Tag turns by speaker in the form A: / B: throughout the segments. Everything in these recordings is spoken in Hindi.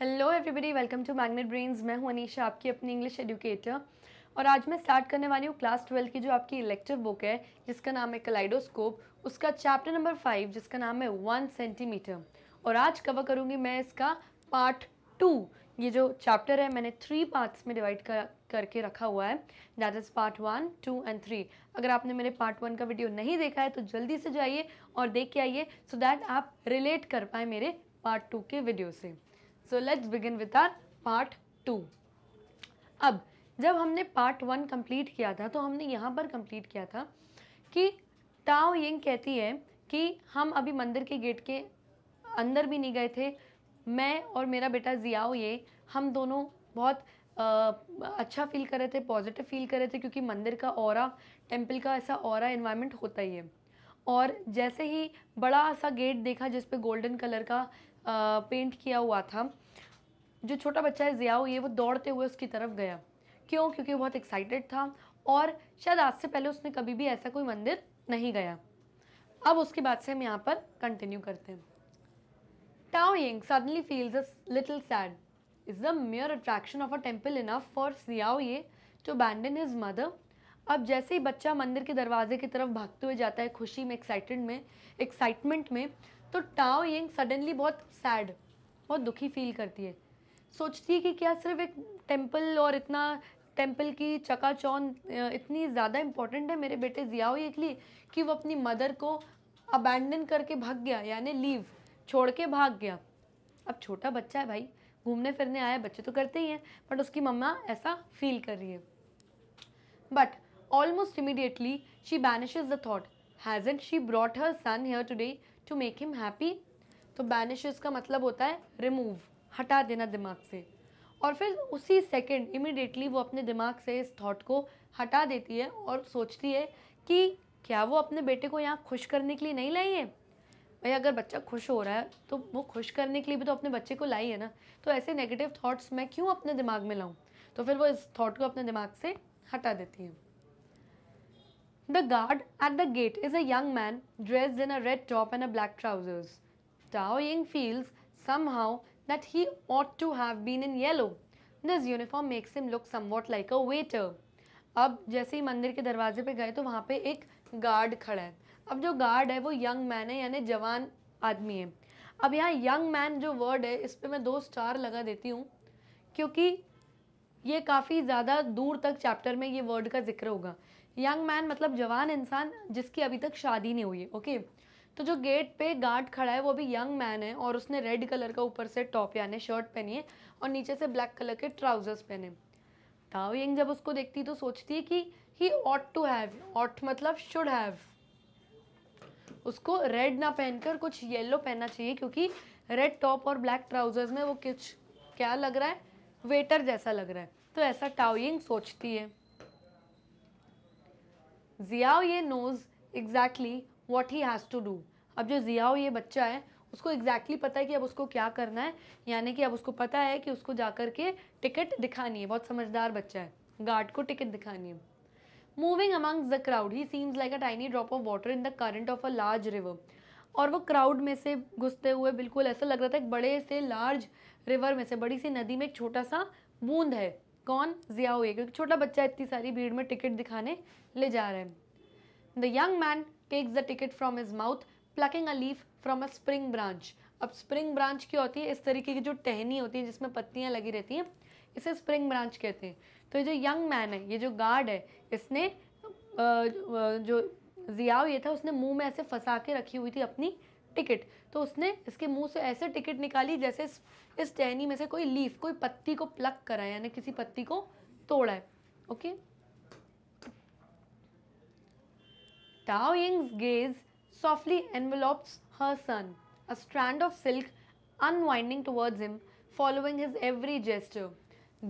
A: Hello everybody welcome to magnet brains मैं हूं अनीशा आपकी अपनी इंग्लिश एजुकेटर और आज मैं स्टार्ट करने वाली हूँ क्लास ट्वेल्व की जो आपकी इलेक्टिव बुक है जिसका नाम है कलाइडोस्कोप उसका चैप्टर नंबर फाइव जिसका नाम है वन सेंटीमीटर और आज कवर करूँगी मैं इसका पार्ट टू ये जो चैप्टर है मैंने थ्री पार्ट्स में डिवाइड कर करके रखा हुआ है that is part one two and three अगर आपने मेरे पार्ट वन का वीडियो नहीं देखा है तो जल्दी से जाइए और देख के आइए सो दैट आप रिलेट कर पाए मेरे पार्ट टू के वीडियो से so let's begin with our part two अब जब हमने पार्ट वन कंप्लीट किया था तो हमने यहाँ पर कंप्लीट किया था कि ताओ यिंग कहती है कि हम अभी मंदिर के गेट के अंदर भी नहीं गए थे मैं और मेरा बेटा जियाओ ये हम दोनों बहुत आ, अच्छा फील कर रहे थे पॉजिटिव फील कर रहे थे क्योंकि मंदिर का और टेम्पल का ऐसा और इन्वायरमेंट होता ही है और जैसे ही बड़ा सा गेट देखा जिस पे गोल्डन कलर का पेंट किया हुआ था जो छोटा बच्चा है ज़ियाओ ये वो दौड़ते हुए उसकी तरफ गया क्यों क्योंकि वो बहुत एक्साइटेड था और शायद आज से पहले उसने कभी भी ऐसा कोई मंदिर नहीं गया अब उसके बाद से हम यहाँ पर कंटिन्यू करते हैं Taoying suddenly feels a little sad is the major attraction of a temple enough for Xiao Ye to abandon his mother अब जैसे ही बच्चा मंदिर के दरवाजे की तरफ भागते हुए जाता है खुशी में एक्साइटेड में एक्साइटमेंट में तो टाओ यंग सडनली बहुत सैड बहुत दुखी फील करती है सोचती है कि क्या सिर्फ एक टेम्पल और इतना टेम्पल की चकाचौन इतनी ज़्यादा इंपॉर्टेंट है मेरे बेटे जियाओ ये के लिए कि वो अपनी मदर को अबैंडन करके भाग गया यानी लीव छोड़ के भाग गया अब छोटा बच्चा है भाई घूमने फिरने आया बच्चे तो करते ही हैं बट उसकी मम्मा ऐसा फील कर रही है but almost immediately she banishes the thought hesitant she brought her son here today to make him happy तो बैनिश का मतलब होता है रिमूव हटा देना दिमाग से और फिर उसी सेकंड इमिडिएटली वो अपने दिमाग से इस थॉट को हटा देती है और सोचती है कि क्या वो अपने बेटे को यहाँ खुश करने के लिए नहीं लाई है भाई अगर बच्चा खुश हो रहा है तो वो खुश करने के लिए भी तो अपने बच्चे को लाई है ना तो ऐसे नेगेटिव थॉट्स मैं क्यों अपने दिमाग में लाऊं तो फिर वो इस थॉट को अपने दिमाग से हटा देती है the guard at the gate is a young man dressed in a red top and a black trousers Taoying feels somehow that he ought to have been in yellow this uniform makes him look somewhat like a waiter अब जैसे ही मंदिर के दरवाजे पे गए तो वहाँ पे एक गार्ड खड़ा है अब जो गार्ड है वो यंग मैन है यानी जवान आदमी है अब यहाँ यंग मैन जो वर्ड है इस पर मैं दो स्टार लगा देती हूँ क्योंकि ये काफ़ी ज़्यादा दूर तक चैप्टर में ये वर्ड का जिक्र होगा यंग मैन मतलब जवान इंसान जिसकी अभी तक शादी नहीं हुई है ओके तो जो गेट पे गार्ड खड़ा है वो भी यंग मैन है और उसने रेड कलर का ऊपर से टॉप यानी शर्ट पहनी है और नीचे से ब्लैक कलर के ट्राउजर्स पहने ताओ यंग जब उसको देखती तो सोचती है कि he ought to have ought मतलब शुड हैव उसको रेड ना पहनकर कुछ येलो पहनना चाहिए क्योंकि रेड टॉप और ब्लैक ट्राउजर्स में वो कुछ क्या लग रहा है वेटर जैसा लग रहा है तो ऐसा टाओइंग सोचती है Xiao Ye knows exactly what he has to do अब जो ज़ियाओ ये बच्चा है उसको एग्जैक्टली exactly पता है कि अब उसको क्या करना है यानी कि अब उसको पता है कि उसको जा कर के टिकट दिखानी है बहुत समझदार बच्चा है गार्ड को टिकट दिखानी है moving amongst the crowd he seems like a tiny drop of water in the current of a large river और वो क्राउड में से घुसते हुए बिल्कुल ऐसा लग रहा था एक बड़े से लार्ज रिवर में से बड़ी सी नदी में एक छोटा सा बूंद है कौन जिया हुई क्योंकि छोटा बच्चा इतनी सारी भीड़ में टिकट दिखाने ले जा रहा है the young man takes the ticket from his mouth plucking a leaf from a spring branch अब स्प्रिंग ब्रांच क्या होती है इस तरीके की जो टहनी होती है जिसमें पत्तियाँ लगी रहती हैं इसे स्प्रिंग ब्रांच कहते हैं तो ये जो यंग मैन है ये जो गार्ड है इसने जो जियाओ ये था उसने मुंह में ऐसे फंसा के रखी हुई थी अपनी टिकट तो उसने इसके मुंह से ऐसे टिकट निकाली जैसे इस, इस टहनी में से कोई लीफ कोई पत्ती को प्लक करा यानी किसी पत्ती को तोड़ा है okay Taoying's gaze softly envelops her son a strand of silk unwinding towards him following his every gesture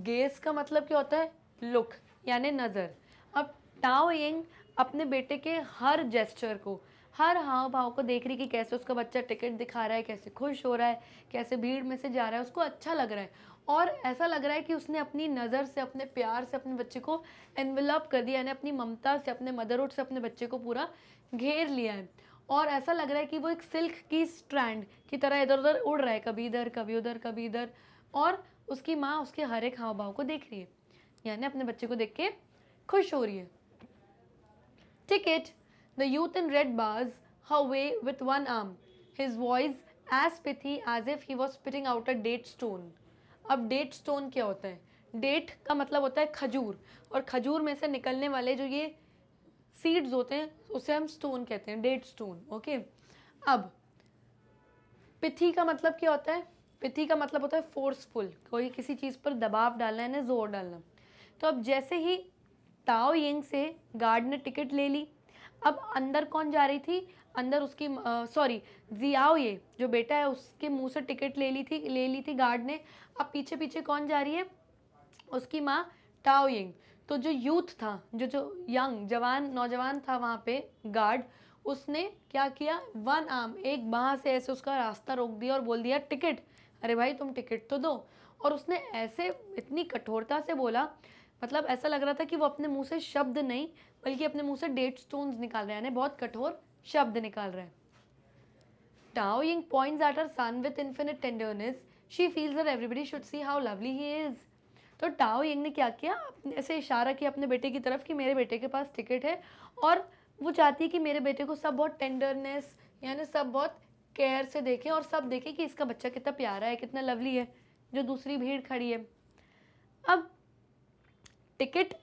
A: gaze का मतलब क्या होता है लुक यानी नज़र अब टाओ यिंग अपने बेटे के हर जेस्टर को हर हाव भाव को देख रही कि कैसे उसका बच्चा टिकट दिखा रहा है कैसे खुश हो रहा है कैसे भीड़ में से जा रहा है उसको अच्छा लग रहा है और ऐसा लग रहा है कि उसने अपनी नज़र से अपने प्यार से अपने बच्चे को एनवलप कर दिया यानी अपनी ममता से अपने मदरहुड से अपने बच्चे को पूरा घेर लिया है और ऐसा लग रहा है कि वो एक सिल्क की स्ट्रैंड की तरह इधर उधर उड़ रहा है कभी इधर कभी उधर कभी इधर और उसकी माँ उसके हर एक हाव भाव को देख रही है यानी अपने बच्चे को देख के खुश हो रही है ticket The youth in red bars her way with one arm, his voice as pithy as if he was spitting out a date stone. अब डेट स्टोन क्या होता है डेट का मतलब होता है खजूर और खजूर में से निकलने वाले जो ये सीड्स होते हैं उसे हम स्टोन कहते हैं डेट स्टोन ओके अब पिथी का मतलब क्या होता है पिथी का मतलब होता है फोर्सफुल कोई किसी चीज़ पर दबाव डालना है ना जोर डालना तो अब जैसे ही ताओ यंग से गार्ड ने टिकट ले ली अब अंदर कौन जा रही थी अंदर उसकी सॉरी जियाओ ये जो बेटा है उसके मुंह से टिकट ले ली थी ले ली थी गार्ड ने अब पीछे पीछे कौन जा रही है उसकी माँ टाओयिंग तो जो यूथ था जो जो यंग जवान नौजवान था वहाँ पे गार्ड उसने क्या किया वन आर्म एक बाह से ऐसे उसका रास्ता रोक दिया और बोल दिया टिकट अरे भाई तुम टिकट तो दो और उसने ऐसे इतनी कठोरता से बोला मतलब ऐसा लग रहा था कि वो अपने मुंह से शब्द नहीं बल्कि अपने मुंह से डेट स्टोन निकाल रहे हैं यानी बहुत कठोर शब्द निकाल रहे हैं Taoying points at her son with infinite tenderness she feels that everybody should see how lovely he is तो टाओ यंग ने क्या किया ऐसे इशारा किया अपने बेटे की तरफ कि मेरे बेटे के पास टिकट है और वो चाहती है कि मेरे बेटे को सब बहुत टेंडरनेस यानी सब बहुत केयर से देखें और सब देखें कि इसका बच्चा कितना प्यारा है कितना लवली है जो दूसरी भीड़ खड़ी है अब टिकट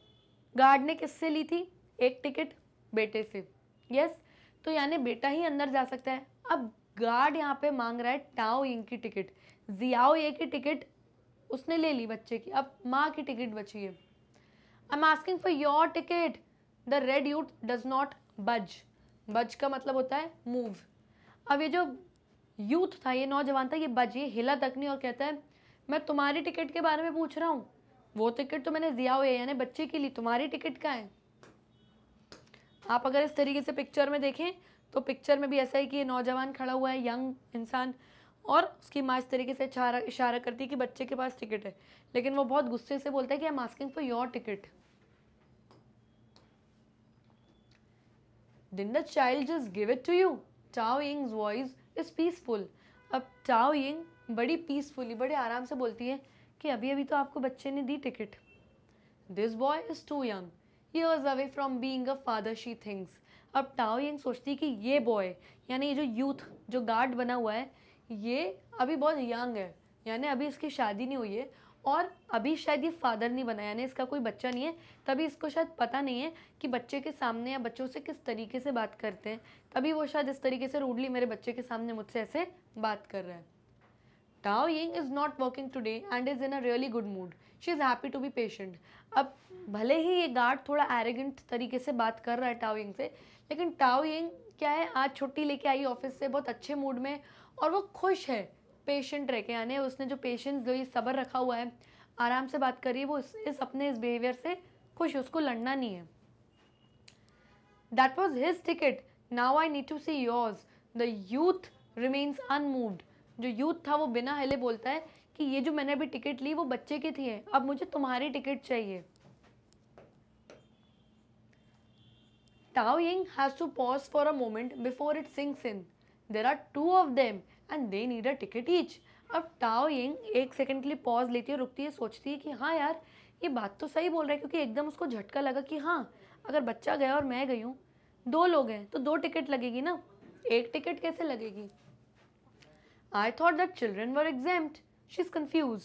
A: गार्ड ने किससे ली थी एक टिकट बेटे से यस तो यानी बेटा ही अंदर जा सकता है अब गार्ड यहाँ पे मांग रहा है टाओ यिंग की टिकट जियाओ ये की टिकट उसने ले ली बच्चे की अब माँ की टिकट बची है I am asking for your ticket the red youth does not budge budge का मतलब होता है मूव अब ये जो यूथ था ये नौजवान था ये बज ये हिला तक नहीं और कहता है मैं तुम्हारी टिकट के बारे में पूछ रहा हूँ वो टिकट तो मैंने जियाओ यानी बच्चे के लिए तुम्हारी टिकट का है आप अगर इस तरीके से पिक्चर में देखें तो पिक्चर में भी ऐसा है कि नौजवान खड़ा हुआ है यंग इंसान और उसकी माँ इस तरीके से इशारा करती है कि बच्चे के पास टिकट है लेकिन वो बहुत गुस्से से बोलता है कि I am asking for your ticket Didn't the child just give it to you? Tao Ying's voice is peaceful. अब Tao Ying बड़ी peacefully, बड़े आराम से बोलती है कि अभी अभी तो आपको बच्चे ने दी ticket this boy is too young years away from being a father she thinks अब टाओ यंग सोचती कि ये बॉय यानी ये जो यूथ जो गार्ड बना हुआ है ये अभी बहुत यंग है यानी अभी इसकी शादी नहीं हुई है और अभी शायद ये फादर नहीं बना यानी इसका कोई बच्चा नहीं है तभी इसको शायद पता नहीं है कि बच्चे के सामने या बच्चों से किस तरीके से बात करते हैं तभी वो शायद इस तरीके से रूडली मेरे बच्चे के सामने मुझसे ऐसे बात कर रहा है Tao Ying is not working today and is in a really good mood she is happy to be patient अब भले ही ये गार्ड थोड़ा एरेगेंट तरीके से बात कर रहा है टाओ यिंग से लेकिन टाओ यिंग क्या है आज छुट्टी लेके आई ऑफिस से बहुत अच्छे मूड में और वो खुश है पेशेंट रह के यानी उसने जो पेशेंस जो ये सबर रखा हुआ है आराम से बात करिए वो इस, इस अपने इस बिहेवियर से खुश उसको लड़ना नहीं है that was his ticket now I need to see yours the youth remains unmoved जो यूथ था वो बिना हेले बोलता है कि ये जो मैंने अभी टिकट ली वो बच्चे की थी अब मुझे तुम्हारी टिकट चाहिए Taoying has to pause for a moment before it sinks in there are two of them and they need a ticket each अब टाउइंग एक सेकंड के लिए पॉज लेती है रुकती है सोचती है कि हाँ यार ये बात तो सही बोल रहा है क्योंकि एकदम उसको झटका लगा कि हाँ अगर बच्चा गया और मैं गई हूँ दो लोग हैं तो दो टिकट लगेगी ना एक टिकट कैसे लगेगी I thought that children were exempt she is confuse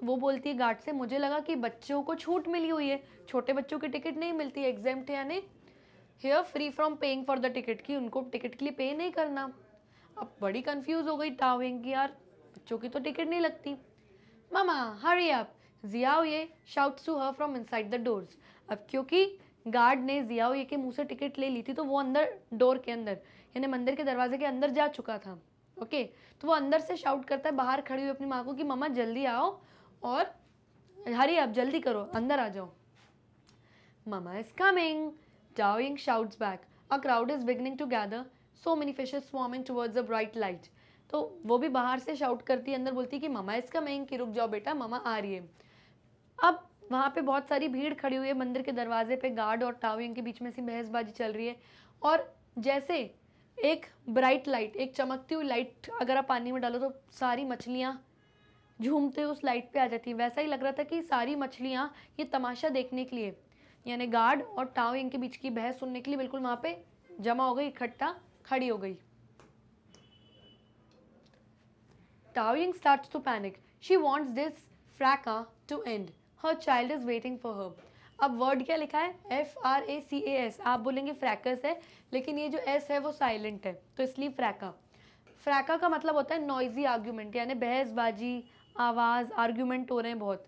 A: तो वो बोलती है गार्ड से मुझे लगा कि बच्चों को छूट मिली हुई है छोटे बच्चों की टिकट नहीं मिलती एग्जाम्ड है यानी here free from paying for the ticket की उनको टिकट के लिए पे नहीं करना अब बड़ी कन्फ्यूज़ हो गई टावेंग की यार बच्चों की तो टिकट नहीं लगती mama hurry up Ye shout to her from inside the doors अब क्योंकि गार्ड ने जियाओ ये के मुंह से टिकट ले ली थी तो वो अंदर डोर के अंदर यानी मंदिर के दरवाजे के अंदर जा चुका था ओके तो वो अंदर से शाउट करता है बाहर खड़ी हुई अपनी माँ को कि मामा जल्दी आओ और हरी आप जल्दी करो अंदर आ जाओ mama is coming Taoying shouts back a crowd is beginning to gather so many fishes swarming towards a bright light तो वो भी बाहर से शाउट करती है अंदर बोलती है कि मामा इज कमिंग कि रुक जाओ बेटा मामा आ रही है अब वहाँ पे बहुत सारी भीड़ खड़ी हुई है मंदिर के दरवाजे पे गार्ड और टाविंग के बीच में सी बहसबाजी चल रही है और जैसे एक ब्राइट लाइट एक चमकती हुई लाइट अगर आप पानी में डालो तो सारी मछलियाँ झूमते उस लाइट पे आ जाती हैं वैसा ही लग रहा था कि सारी मछलियाँ ये तमाशा देखने के लिए यानी गार्ड और टाव इनके बीच की बहस सुनने के लिए बिल्कुल वहाँ पे जमा हो गई इकट्ठा खड़ी हो गई Taoying start to panic she wants this fracas to end her child is waiting for her अब वर्ड क्या लिखा है F R A C A S आप बोलेंगे फ्रैकस है लेकिन ये जो एस है वो साइलेंट है तो इसलिए फ्रैका फ्रैका का मतलब होता है नॉइजी आर्ग्यूमेंट यानी बहसबाजी आवाज़ आर्ग्यूमेंट हो रहे हैं बहुत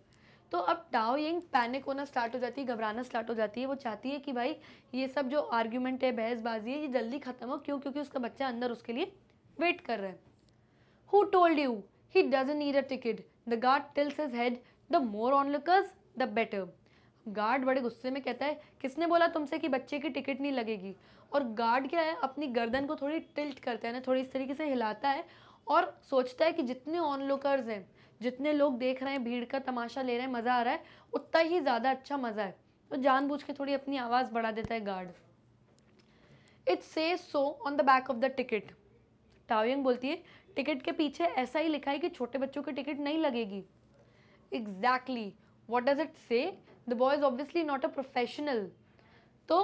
A: तो अब टाओ यंग पैनिक होना स्टार्ट हो जाती है घबराना स्टार्ट हो जाती है वो चाहती है कि भाई ये सब जो आर्ग्यूमेंट है बहसबाजी है ये जल्दी ख़त्म हो क्यों क्योंकि उसका बच्चा अंदर उसके लिए वेट कर रहा है who told you he doesn't need a ticket the guard tilts his head the more onlookers the better guard बड़े गुस्से में कहता है किसने बोला तुमसे कि बच्चे की टिकट नहीं लगेगी और गार्ड क्या है अपनी गर्दन को थोड़ी टिल्ट करता है ना थोड़ी इस तरीके से हिलाता है और सोचता है कि जितने ऑन हैं जितने लोग देख रहे हैं भीड़ का तमाशा ले रहे हैं मज़ा आ रहा है उतना ही ज़्यादा अच्छा मज़ा है तो जानबूझ के थोड़ी अपनी आवाज़ बढ़ा देता है guard it says so on the back of the ticket Taoying बोलती है टिकट के पीछे ऐसा ही लिखा है कि छोटे बच्चों की टिकट नहीं लगेगी exactly what does it say the boy is obviously not a professional तो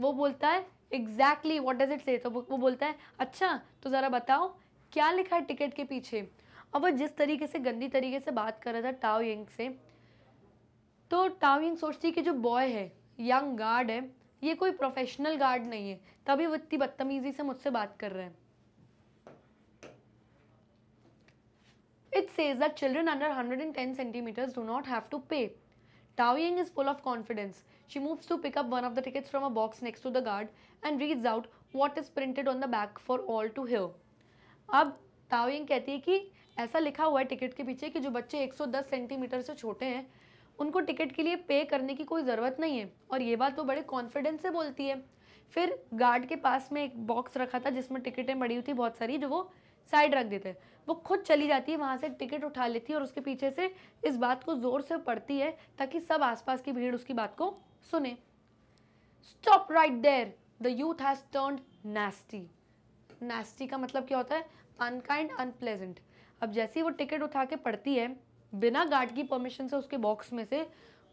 A: वो बोलता है एग्जैक्टली वॉट डज इट से तो वो बोलता है अच्छा तो ज़रा बताओ क्या लिखा है टिकट के पीछे अब वो जिस तरीके से गंदी तरीके से बात कर रहा था टाओ यंग से तो टाओ यंग सोचती है कि जो बॉय है यंग गार्ड है ये कोई प्रोफेशनल गार्ड नहीं है तभी वो इतनी बदतमीजी से मुझसे बात कर रहे हैं It says that children under 110 centimeters do not have to pay Tao Ying is full of confidence. She moves to pick up one of the tickets from a box next to the guard and reads out what is printed on the back for all to hear. अब ताओ यिंग कहती है कि ऐसा लिखा हुआ है टिकट के पीछे कि जो बच्चे 110 सेंटीमीटर से छोटे हैं उनको टिकट के लिए पे करने की कोई ज़रूरत नहीं है और ये बात वो बड़े कॉन्फिडेंस से बोलती है फिर गार्ड के पास में एक बॉक्स रखा था जिसमें टिकटें बड़ी हुई थी बहुत सारी जो वो साइड रख देते हैं वो खुद चली जाती है वहाँ से टिकट उठा लेती है और उसके पीछे से इस बात को ज़ोर से पढ़ती है ताकि सब आसपास की भीड़ उसकी बात को सुने stop right there the youth has turn nasty nasty का मतलब क्या होता है अनकाइंड अनप्लेजेंट अब जैसे ही वो टिकट उठा के पढ़ती है बिना गार्ड की परमिशन से उसके बॉक्स में से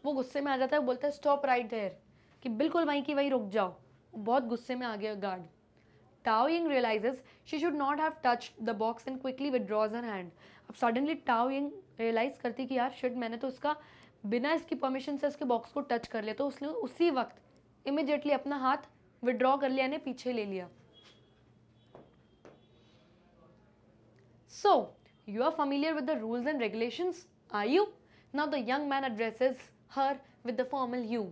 A: वो गुस्से में आ जाता है बोलता है स्टॉप राइट देयर कि बिल्कुल वहीं की वहीं रुक जाओ बहुत गुस्से में आ गया guard Tao Ying realizes she should not have touched the box and quickly withdraws her hand. अब suddenly Tao Ying realize करती कि यार शिट मैंने तो उसका बिना इसकी परमिशन से उसके बॉक्स को टच कर लिया तो उसने उसी वक्त इमिजिएटली अपना हाथ विड्रॉ कर लिया ने पीछे ले लिया so you are familiar with the rules and regulations, are you? Now the young man addresses her with the formal you.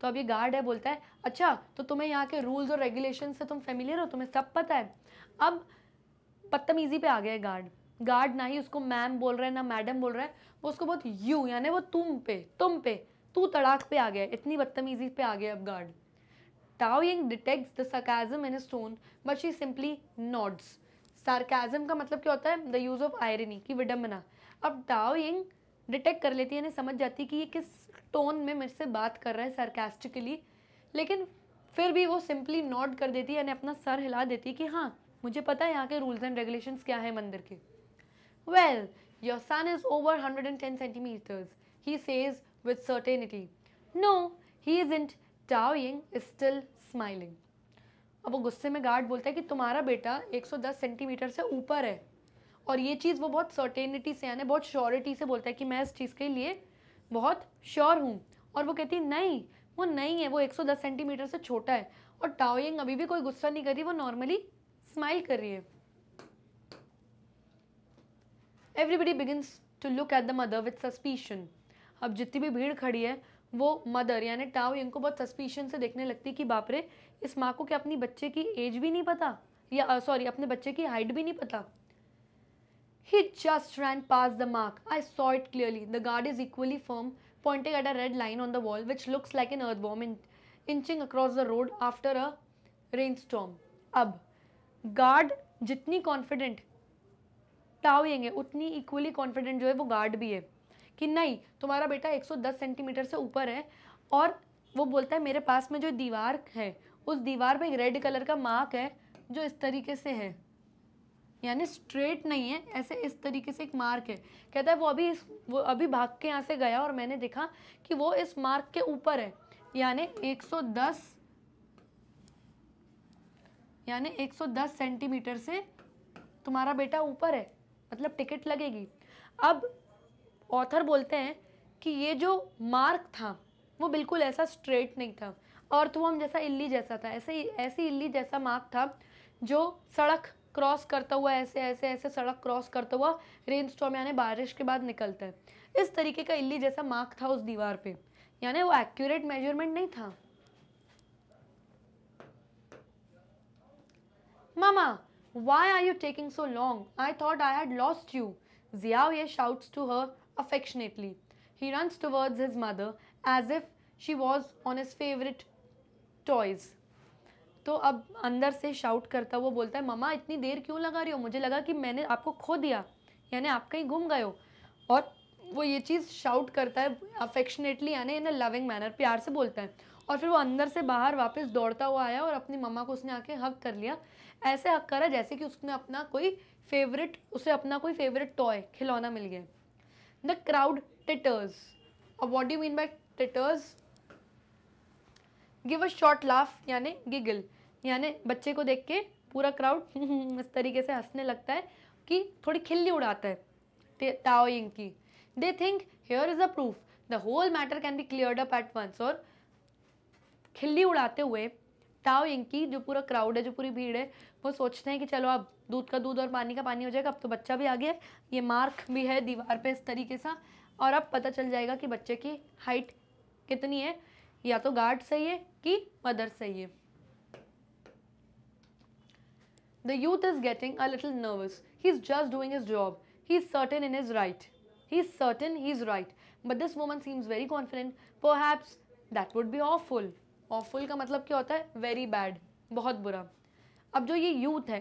A: तो अब ये गार्ड है बोलता है अच्छा तो तुम्हें यहाँ के रूल्स और रेगुलेशन से तुम फेमिलियर हो तुम्हें सब पता है अब पत्तमीजी पे आ गया है गार्ड गार्ड ना ही उसको मैम बोल रहा है ना मैडम बोल रहा है वो उसको बहुत यू यानी वो तुम पे तुम पे तू तड़ाक पे आ गया इतनी बदतमीजी पे आ गया अब guard Tao Ying detect the in stone but she simply nods sarcasm का मतलब क्या होता है द यूज ऑफ आयरनी की विडम्बना अब Tao यंग डिटेक्ट कर लेती है समझ जाती कि ये किस टोन में मेरे से बात कर रहा है सरकेस्टिकली लेकिन फिर भी वो सिंपली नॉट कर देती है यानी अपना सर हिला देती है कि हाँ मुझे पता है यहाँ के रूल्स एंड रेगुलेशंस क्या है मंदिर के well your son is over hundred and ten centimetres he says with certainty no he is isn't Taoying is still smiling अब वो गुस्से में गार्ड बोलता है कि तुम्हारा बेटा 110 सेंटीमीटर से ऊपर है और ये चीज़ वो बहुत सर्टेनिटी से यानी बहुत श्योरिटी से बोलता है कि मैं इस चीज़ के लिए बहुत श्योर हूँ और वो कहती नहीं वो नहीं है वो 110 सेंटीमीटर से छोटा है और टाओयिंग अभी भी कोई गुस्सा नहीं कर रही वो नॉर्मली स्माइल कर रही है everybody begins to look at the mother with suspicion अब जितनी भी भीड़ खड़ी है वो मदर यानी टाओ यंग को बहुत सस्पीशन से देखने लगती कि बापरे इस माँ को क्या अपनी बच्चे की एज भी नहीं पता या सॉरी अपने बच्चे की हाइट भी नहीं पता He just ran past the mark. I saw it clearly. The guard is equally firm, pointing at a red line on the wall which looks like an earthworm in- inching across the road after a रेनस्टॉर्म अब गार्ड जितनी confident Taoying utni equally confident jo hai wo guard bhi hai. कि नहीं तुम्हारा बेटा 110 सेंटीमीटर से ऊपर है और वो बोलता है मेरे पास में जो दीवार है उस दीवार पे एक रेड कलर का मार्क है जो इस तरीके से है यानी स्ट्रेट नहीं है ऐसे इस तरीके से एक मार्क है कहता है वो अभी इस वो अभी भाग के यहाँ से गया और मैंने देखा कि वो इस मार्क के ऊपर है यानी 110 यानी 110 सेंटीमीटर से तुम्हारा बेटा ऊपर है मतलब टिकट लगेगी अब ऑथर बोलते हैं कि ये जो मार्क था वो बिल्कुल ऐसा स्ट्रेट नहीं था और तो हम जैसा इल्ली जैसा था ऐसे ऐसी इल्ली जैसा मार्क था जो सड़क क्रॉस करता हुआ ऐसे ऐसे ऐसे सड़क क्रॉस करता हुआ रेन स्टॉम यानी बारिश के बाद निकलता है इस तरीके का इल्ली जैसा मार्क था उस दीवार पे यानी वो एक्यूरेट मेजरमेंट नहीं था mama why are you taking so long I thought I had lost you Xiao Ye shouts to her affectionately. He runs towards his mother as if she was on his favourite toys तो अब अंदर से शाउट करता वो बोलता है ममा इतनी देर क्यों लगा रही हो मुझे लगा कि मैंने आपको खो दिया यानी आप कहीं घूम गए हो और वो ये चीज़ शाउट करता है अफेक्शनेटली यानी इन अ लविंग मैनर प्यार से बोलता है और फिर वो अंदर से बाहर वापस दौड़ता हुआ आया और अपनी मम्मा को उसने आके हक कर लिया ऐसे हक करा जैसे कि उसने अपना कोई फेवरेट उसे अपना कोई फेवरेट टॉय खिलौना मिल गया द क्राउड टिटर्स अब what do mean by titters give a short laugh यानी गिगल यानी बच्चे को देख के पूरा क्राउड इस तरीके से हंसने लगता है कि थोड़ी खिल्ली उड़ाता है टाओइंग की they think here is a proof the whole matter can be clear up at once और खिल्ली उड़ाते हुए टाओ इंकी जो पूरा क्राउड है जो पूरी भीड़ है वो सोचते हैं कि चलो अब दूध का दूध और पानी का पानी हो जाएगा अब तो बच्चा भी आ गया ये मार्क भी है दीवार पे इस तरीके सा और अब पता चल जाएगा कि बच्चे की हाइट कितनी है या तो गार्ड सही है कि मदर चाहिए the youth is getting a little nervous he is just doing his job he is certain in is right he is certain he is right but this woman seems very confident perhaps that would be awful awful का मतलब क्या होता है वेरी बैड बहुत बुरा अब जो ये यूथ है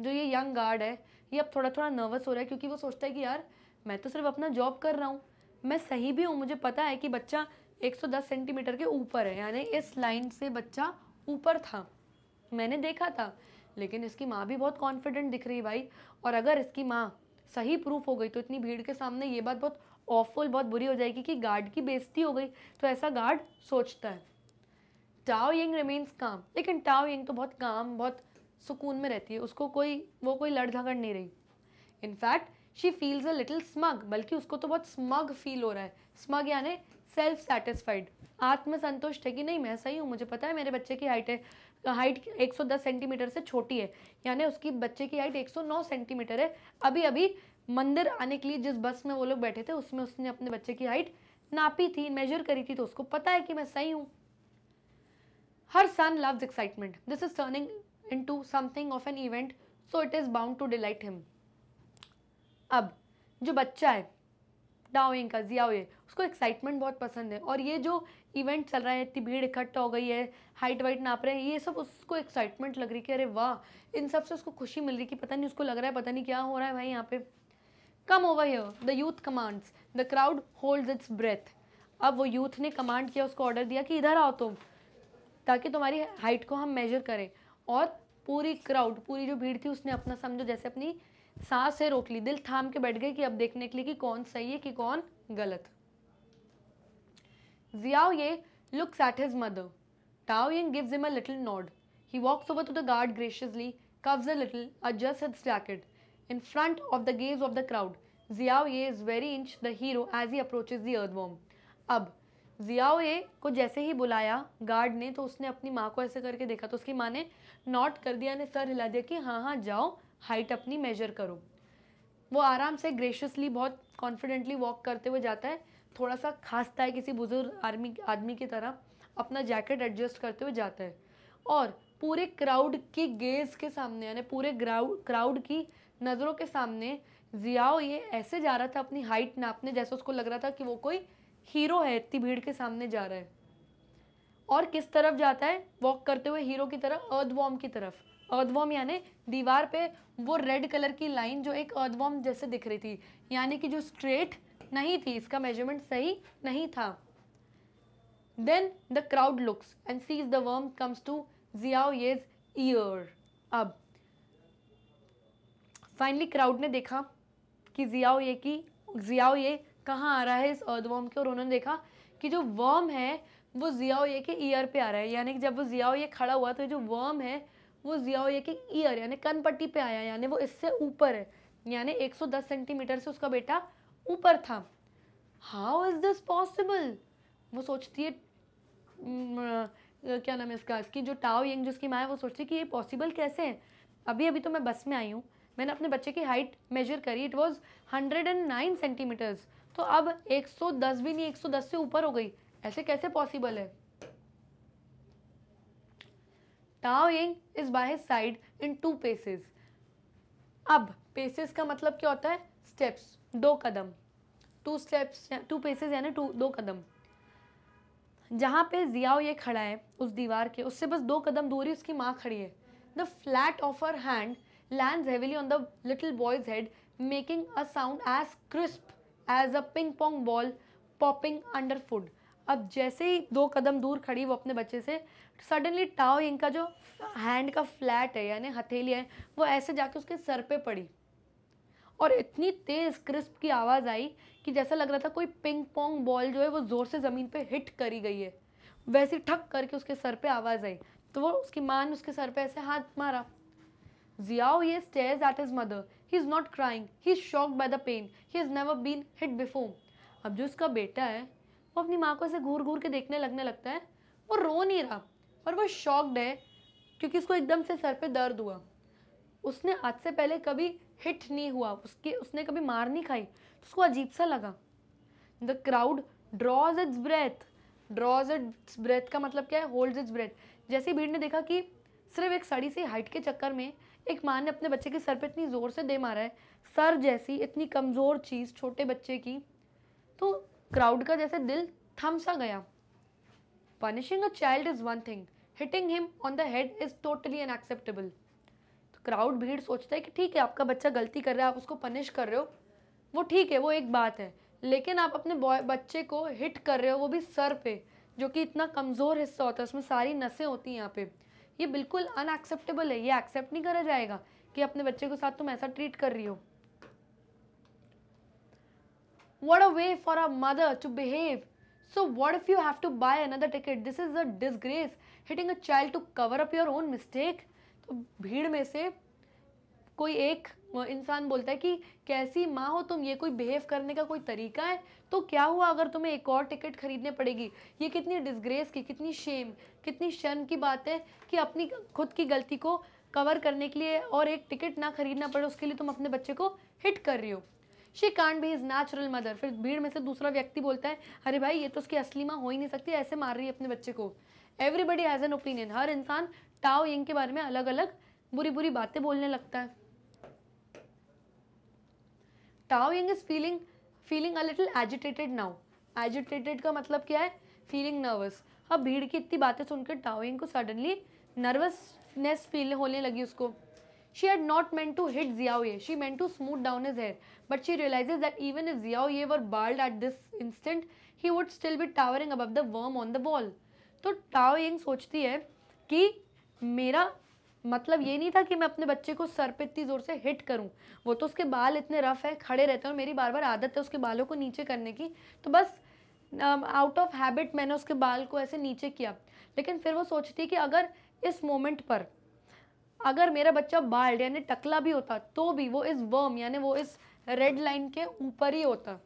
A: जो ये यंग गार्ड है ये अब थोड़ा थोड़ा नर्वस हो रहा है क्योंकि वो सोचता है कि यार मैं तो सिर्फ अपना जॉब कर रहा हूँ मैं सही भी हूँ मुझे पता है कि बच्चा 110 सेंटीमीटर के ऊपर है यानी इस लाइन से बच्चा ऊपर था मैंने देखा था लेकिन इसकी माँ भी बहुत कॉन्फिडेंट दिख रही भाई और अगर इसकी माँ सही प्रूफ हो गई तो इतनी भीड़ के सामने ये बात बहुत ऑफुल बहुत बुरी हो जाएगी कि गार्ड की बेइज्जती हो गई तो ऐसा गार्ड सोचता है टाओ यंग रिमेन्स काम लेकिन टाओ यंग तो बहुत काम बहुत सुकून में रहती है उसको कोई वो कोई लड़ झगड़ नहीं रही in fact she feels a little smug बल्कि उसको तो बहुत स्मग फील हो रहा है स्मग यानी सेल्फ सेटिस्फाइड आत्मसंतुष्ट है कि नहीं मैं सही हूँ मुझे पता है मेरे बच्चे की हाइट है हाइट 110 सेंटीमीटर से छोटी है यानी उसकी बच्चे की हाइट 109 सेंटीमीटर है अभी अभी मंदिर आने के लिए जिस बस में वो लोग बैठे थे उसमें उसने अपने बच्चे की हाइट नापी थी मेजर करी थी तो उसको पता है कि मैं सही हूँ her son loves excitement this is turning into something of an event so it is bound to delight him अब जो बच्चा है डाओइंग का जियाओए उसको एक्साइटमेंट बहुत पसंद है और ये जो इवेंट चल रहा है इतनी भीड़ इकट्ठा हो गई है हाइट वाइट नाप रहे हैं ये सब उसको एक्साइटमेंट लग रही कि अरे वाह इन सब से उसको खुशी मिल रही कि पता नहीं उसको लग रहा है पता नहीं क्या हो रहा है भाई यहाँ पे come over here the youth commands the crowd hold its breath अब वो यूथ ने कमांड किया उसको ऑर्डर दिया कि इधर आओ तुम ताकि तुम्हारी हाइट को हम मेजर करें और पूरी क्राउड पूरी जो भीड़ थी उसने अपना समझो जैसे अपनी सांस है रोक ली दिल थाम के बैठ गए कि अब देखने के लिए कि कौन सही है कि कौन गलत Xiao Ye looks at his mother Tao Ying gives him a little nod he walks over to the guard graciously curves a little his jacket in front of the gaze of the crowd Xiao Ye is every inch the hero as he approaches the earth earthworm. अब जियाओ ये को जैसे ही बुलाया गार्ड ने तो उसने अपनी माँ को ऐसे करके देखा तो उसकी माँ ने नॉट कर दिया ने सर हिला दिया कि हाँ हाँ जाओ हाइट अपनी मेजर करो वो आराम से ग्रेशियसली बहुत कॉन्फिडेंटली वॉक करते हुए जाता है थोड़ा सा खांसता है किसी बुजुर्ग आर्मी आदमी की तरह अपना जैकेट एडजस्ट करते हुए जाता है और पूरे क्राउड की गेज के सामने यानी पूरे क्राउड की नज़रों के सामने जियाओ ये ऐसे जा रहा था अपनी हाइट नापने जैसे उसको लग रहा था कि वो कोई हीरो है इतनी भीड़ के सामने जा रहा है और किस तरफ जाता है वॉक करते हुए हीरो की तरफ अर्थ वॉम की तरफ अद्वम यानी दीवार पे वो रेड कलर की लाइन जो एक अद्वम जैसे दिख रही थी यानी कि जो स्ट्रेट नहीं थी इसका मेजरमेंट सही नहीं था then the crowd looks and sees the worm comes to Xiao Ye's ear अब फाइनली क्राउड ने देखा कि जियाओ ये की जियाओ ये कहाँ आ रहा है इस अर्थवॉर्म के और उन्होंने देखा कि जो वर्म है वो जियाओ ये के ईयर पे आ रहा है यानी कि जब वो जियाओ ये खड़ा हुआ तो जो वर्म है वो ज़िया हो ईयर यानी कन पट्टी पे आया यानी वो इससे ऊपर है यानी 110 सेंटीमीटर से उसका बेटा ऊपर था हाउ इज़ दिस पॉसिबल वो सोचती है क्या नाम है इसका इसकी जो टाओ यंग जिसकी माँ है वो सोचती है कि ये पॉसिबल कैसे है अभी अभी तो मैं बस में आई हूँ मैंने अपने बच्चे की हाइट मेजर करी it was hundred and nine centimetres तो अब 110 भी नहीं 110 से ऊपर हो गई ऐसे कैसे पॉसिबल है Tao Ying is by his side in two paces अब पेसेस का मतलब क्या होता है स्टेप्स दो कदम टू स्टेप्स टू पेसेस यानी टू दो कदम जहाँ पे जियाओ ये खड़ा है उस दीवार के उससे बस दो कदम दूरी उसकी माँ खड़ी है the flat of her hand land heavily on the little boy's head making a sound as crisp as a ping pong ball popping underfoot अब जैसे ही दो कदम दूर खड़ी वो अपने बच्चे से सडनली टाओ यिंग का जो हैंड का फ्लैट है यानी हथेली है वो ऐसे जाके उसके सर पे पड़ी और इतनी तेज़ क्रिस्प की आवाज़ आई कि जैसा लग रहा था कोई पिंग पोंग बॉल जो है वो ज़ोर से ज़मीन पे हिट करी गई है वैसे ठक करके उसके सर पे आवाज़ आई तो वो उसकी माँ ने उसके सर पे ऐसे हाथ मारा Xiao Ye stares at his mother he is not crying he is shock by the pain he is never been hit before अब जो उसका बेटा है वो अपनी माँ को ऐसे घूर घूर के देखने लगने लगता है वो रो नहीं रहा और वो शॉक्ड है क्योंकि उसको एकदम से सर पे दर्द हुआ उसने आज से पहले कभी हिट नहीं हुआ उसके उसने कभी मार नहीं खाई तो उसको अजीब सा लगा the crowd draws its breath draws its breath का मतलब क्या है होल्ड इट्स ब्रेथ जैसे भीड़ ने देखा कि सिर्फ एक सड़ी सी हाइट के चक्कर में एक माँ ने अपने बच्चे के सर पे इतनी ज़ोर से दे मारा है सर जैसी इतनी कमज़ोर चीज़ छोटे बच्चे की तो क्राउड का जैसे दिल थम सा गया punishing a child is one thing hitting him on the head is totally unacceptable तो क्राउड भीड़ सोचता है कि ठीक है आपका बच्चा गलती कर रहा है आप उसको पनिश कर रहे हो वो ठीक है वो एक बात है लेकिन आप अपने बॉय बच्चे को हिट कर रहे हो वो भी सर पे जो कि इतना कमज़ोर हिस्सा होता है उसमें सारी नसें होती हैं यहाँ पे ये बिल्कुल अनएक्सेप्टेबल है ये एक्सेप्ट नहीं करा जाएगा कि अपने बच्चे के साथ तुम ऐसा ट्रीट कर रही हो What a way for a mother to behave. So, what if you have to buy another ticket? This is a disgrace. Hitting a child to cover up your own mistake. तो भीड़ में से कोई एक इंसान बोलता है कि कैसी माँ हो तुम ये कोई बिहेव करने का कोई तरीका है तो क्या हुआ अगर तुम्हें एक और टिकट खरीदने पड़ेगी ये कितनी डिसग्रेस की कितनी शेम कितनी शर्म की बात है कि अपनी खुद की गलती को कवर करने के लिए और एक टिकट ना खरीदना पड़े उसके लिए तुम अपने बच्चे को हिट कर रही हो शी कांड भी इज नेचुरल मदर फिर भीड़ में से दूसरा व्यक्ति बोलता है अरे भाई ये तो उसकी असली माँ हो ही नहीं सकती ऐसे मार रही है अपने बच्चे को एवरीबडी हैज़ एन ओपिनियन हर इंसान टाओ यंग के बारे में अलग अलग बुरी बुरी बातें बोलने लगता है Tao Ying is feeling feeling a little agitated now agitated का मतलब क्या है फीलिंग नर्वस अब भीड़ की इतनी बातें सुनकर यंग को सडनली नर्वसनेस फील होने लगी उसको she had not meant to hit Xiao Ye she meant to smooth down his hair but she realizes that even is Xiao Ye were bald at this instant he would still be towering above the worm on the wall तो टाओ यंग सोचती है कि मेरा मतलब ये नहीं था कि मैं अपने बच्चे को सर पर इतनी जोर से हिट करूँ वो तो उसके बाल इतने रफ है खड़े रहते हैं और मेरी बार बार आदत है उसके बालों को नीचे करने की तो बस आउट ऑफ हैबिट मैंने उसके बाल को ऐसे नीचे किया लेकिन फिर वो सोचती है कि अगर इस मोमेंट पर अगर मेरा बच्चा बाल्ड यानी टकला भी होता तो भी वो इस वर्म यानी वो इस रेड लाइन के ऊपर ही होता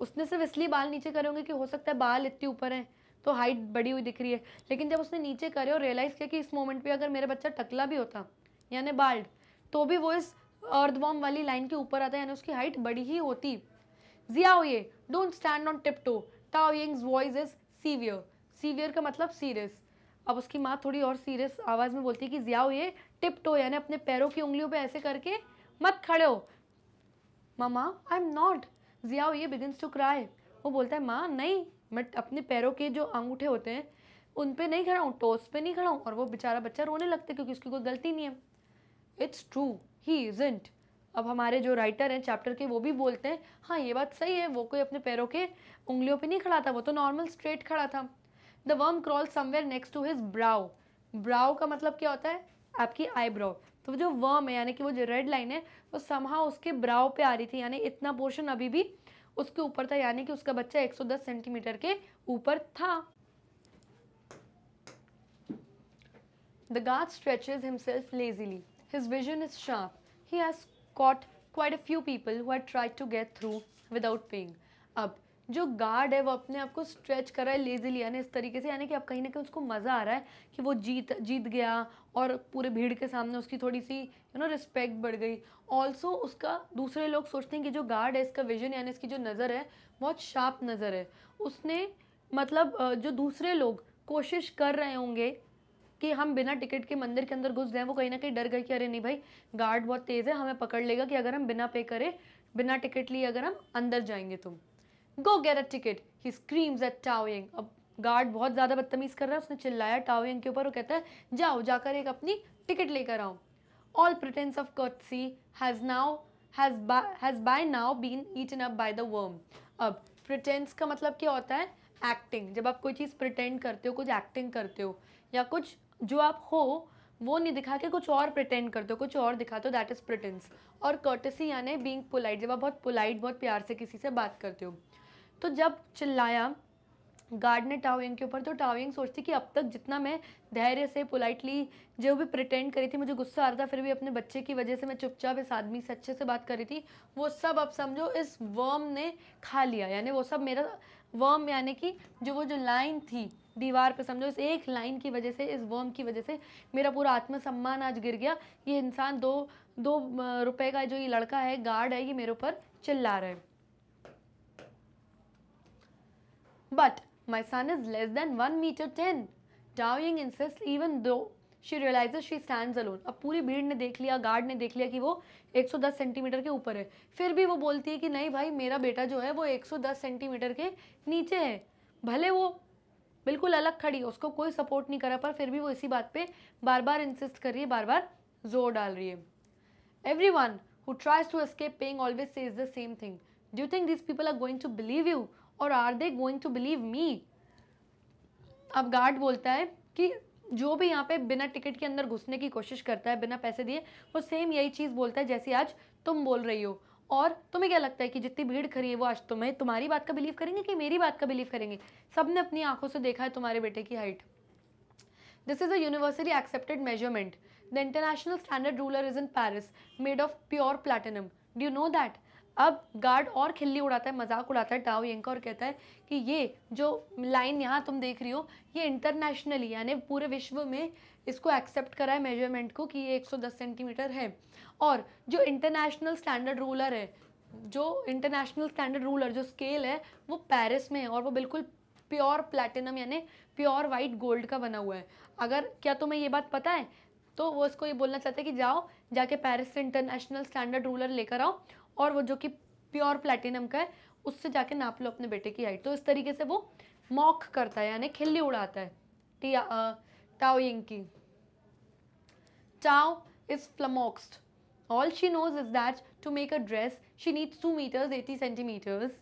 A: उसने सिर्फ इसलिए बाल नीचे करे होंगे कि हो सकता है बाल इतने ऊपर हैं तो हाइट बड़ी हुई दिख रही है लेकिन जब उसने नीचे करे और रियलाइज़ किया कि इस मोमेंट पे अगर मेरा बच्चा टकला भी होता यानी बाल्ड तो भी वो इस अर्थवॉर्म वाली लाइन के ऊपर आता है यानी उसकी हाइट बड़ी ही होती ये don't stand on tip toe Taoying's voice is severe severe का मतलब सीरियस अब उसकी माँ थोड़ी और सीरियस आवाज़ में बोलती है कि जियाओ ये टिप टो यानी अपने पैरों की उंगलियों पे ऐसे करके मत खड़े हो mama I am not Xiao Ye begins to cry वो बोलता है माँ नहीं मैं अपने पैरों के जो अंगूठे होते हैं उन पे नहीं खड़ा हूँ टोस पे नहीं खड़ा हूँ और वो बेचारा बच्चा रोने लगता है क्योंकि उसकी कोई गलती नहीं है इट्स ट्रू ही इजेंट अब हमारे जो राइटर हैं चैप्टर के वो भी बोलते हैं हाँ ये बात सही है वो कोई अपने पैरों के उंगलियों पे नहीं खड़ा था वो तो नॉर्मल स्ट्रेट खड़ा था the worm crawl somewhere next to his brow brow का मतलब क्या होता है आपकी आईब्रो तो जो वर्म है यानी कि वो जो रेड लाइन है वो समहा उसके ब्राउ पे आ रही थी यानी इतना पोर्शन अभी भी उसके ऊपर था यानी कि उसका बच्चा 110 सेंटीमीटर के ऊपर था the guard stretch himself lazily his vision is sharp he has caught quite a few people who had tried to get through without paying अब जो गार्ड है वो अपने आप को स्ट्रेच कर रहा है लेजीली यानी इस तरीके से यानी कि अब कहीं ना कहीं उसको मज़ा आ रहा है कि वो जीत जीत गया और पूरे भीड़ के सामने उसकी थोड़ी सी यू नो रिस्पेक्ट बढ़ गई ऑल्सो उसका दूसरे लोग सोचते हैं कि जो गार्ड है इसका विजन यानी इसकी जो नज़र है बहुत शार्प नज़र है उसने मतलब जो दूसरे लोग कोशिश कर रहे होंगे कि हम बिना टिकट के मंदिर के अंदर घुस जाएं वो कहीं ना कहीं डर गए कि अरे नहीं भाई गार्ड बहुत तेज़ है हमें पकड़ लेगा कि अगर हम बिना पे करें बिना टिकट लिए अगर हम अंदर जाएंगे तो go get a ticket he screams at Taoying अब गार्ड बहुत ज़्यादा बदतमीज़ कर रहा है उसने चिल्लाया टाओयंग के ऊपर वो कहता है जाओ जाकर एक अपनी टिकट लेकर आओ all pretence of courtesy has now has by now been eaten up by the worm अब प्रिटेंस का मतलब क्या होता है एक्टिंग जब आप कोई चीज़ प्रिटेंड करते हो कुछ एक्टिंग करते हो या कुछ जो आप हो वो नहीं दिखा के कुछ और प्रिटेंड करते हो कुछ और दिखाते हो दैट इज़ प्रिटेंस और कर्टसी यानी बींग पोलाइट जब आप बहुत पोलाइट बहुत प्यार से किसी से बात करते हो तो जब चिल्लाया गार्ड ने टाविंग के ऊपर तो टाविंग सोचती कि अब तक जितना मैं धैर्य से पोलाइटली जो भी प्रिटेंड करी थी मुझे गुस्सा आ रहा था फिर भी अपने बच्चे की वजह से मैं चुपचाप इस आदमी से अच्छे से बात करी थी वो सब अब समझो इस वर्म ने खा लिया यानी वो सब मेरा वर्म यानी कि जो वो जो लाइन थी दीवार पे समझो इस एक लाइन की वजह से इस वर्म की वजह से मेरा पूरा आत्मसम्मान आज गिर गया ये इंसान दो दो रुपए का जो ये लड़का है गार्ड है ये मेरे ऊपर चिल्ला रहा है But my son is less than 1 meter 10. Dowing insists even though she realize she stand alone अब पूरी भीड़ ने देख लिया गार्ड ने देख लिया कि वो 110 सेंटीमीटर के ऊपर है फिर भी वो बोलती है कि नहीं भाई मेरा बेटा जो है वो 110 सेंटीमीटर के नीचे है भले वो बिल्कुल अलग खड़ी उसको कोई सपोर्ट नहीं करा पर फिर भी वो इसी बात पे बार बार इंसिस्ट कर रही है बार बार जोर डाल रही है every one who tries to escape paying always say is the same thing do think this people are going to believe you or are they going to believe me अब गार्ड बोलता है कि जो भी यहाँ पे बिना टिकट के अंदर घुसने की कोशिश करता है बिना पैसे दिए वो सेम यही चीज़ बोलता है जैसे आज तुम बोल रही हो और तुम्हें क्या लगता है कि जितनी भीड़ खड़ी है वो आज तुम्हें तुम्हारी बात का बिलीव करेंगे कि मेरी बात का बिलीव करेंगे सब ने अपनी आंखों से देखा है तुम्हारे बेटे की height this is a universally accepted measurement the international standard ruler is in Paris made of pure platinum do you know that अब गार्ड और खिल्ली उड़ाता है मजाक उड़ाता है टाओ यंग का और कहता है कि ये जो लाइन यहाँ तुम देख रही हो ये इंटरनेशनली यानी पूरे विश्व में इसको एक्सेप्ट करा है मेजरमेंट को कि ये 110 सेंटीमीटर है और जो इंटरनेशनल स्टैंडर्ड रूलर है जो इंटरनेशनल स्टैंडर्ड रूलर जो स्केल है वो पेरिस में है और वो बिल्कुल प्योर प्लैटिनम यानी प्योर वाइट गोल्ड का बना हुआ है अगर क्या तुम्हें ये बात पता है तो वो उसको ये बोलना चाहते हैं कि जाओ जाके पेरिस से इंटरनेशनल स्टैंडर्ड रूलर लेकर आओ और वो जो कि प्योर प्लेटिनम का है उससे जाके नाप लो अपने बेटे की हाइट तो इस तरीके से वो मॉक करता है यानी खिल्ली उड़ाता है टाओ टाओइंग की Tao is flummoxed all she knows is that to make a dress she needs two metres eighty centimetres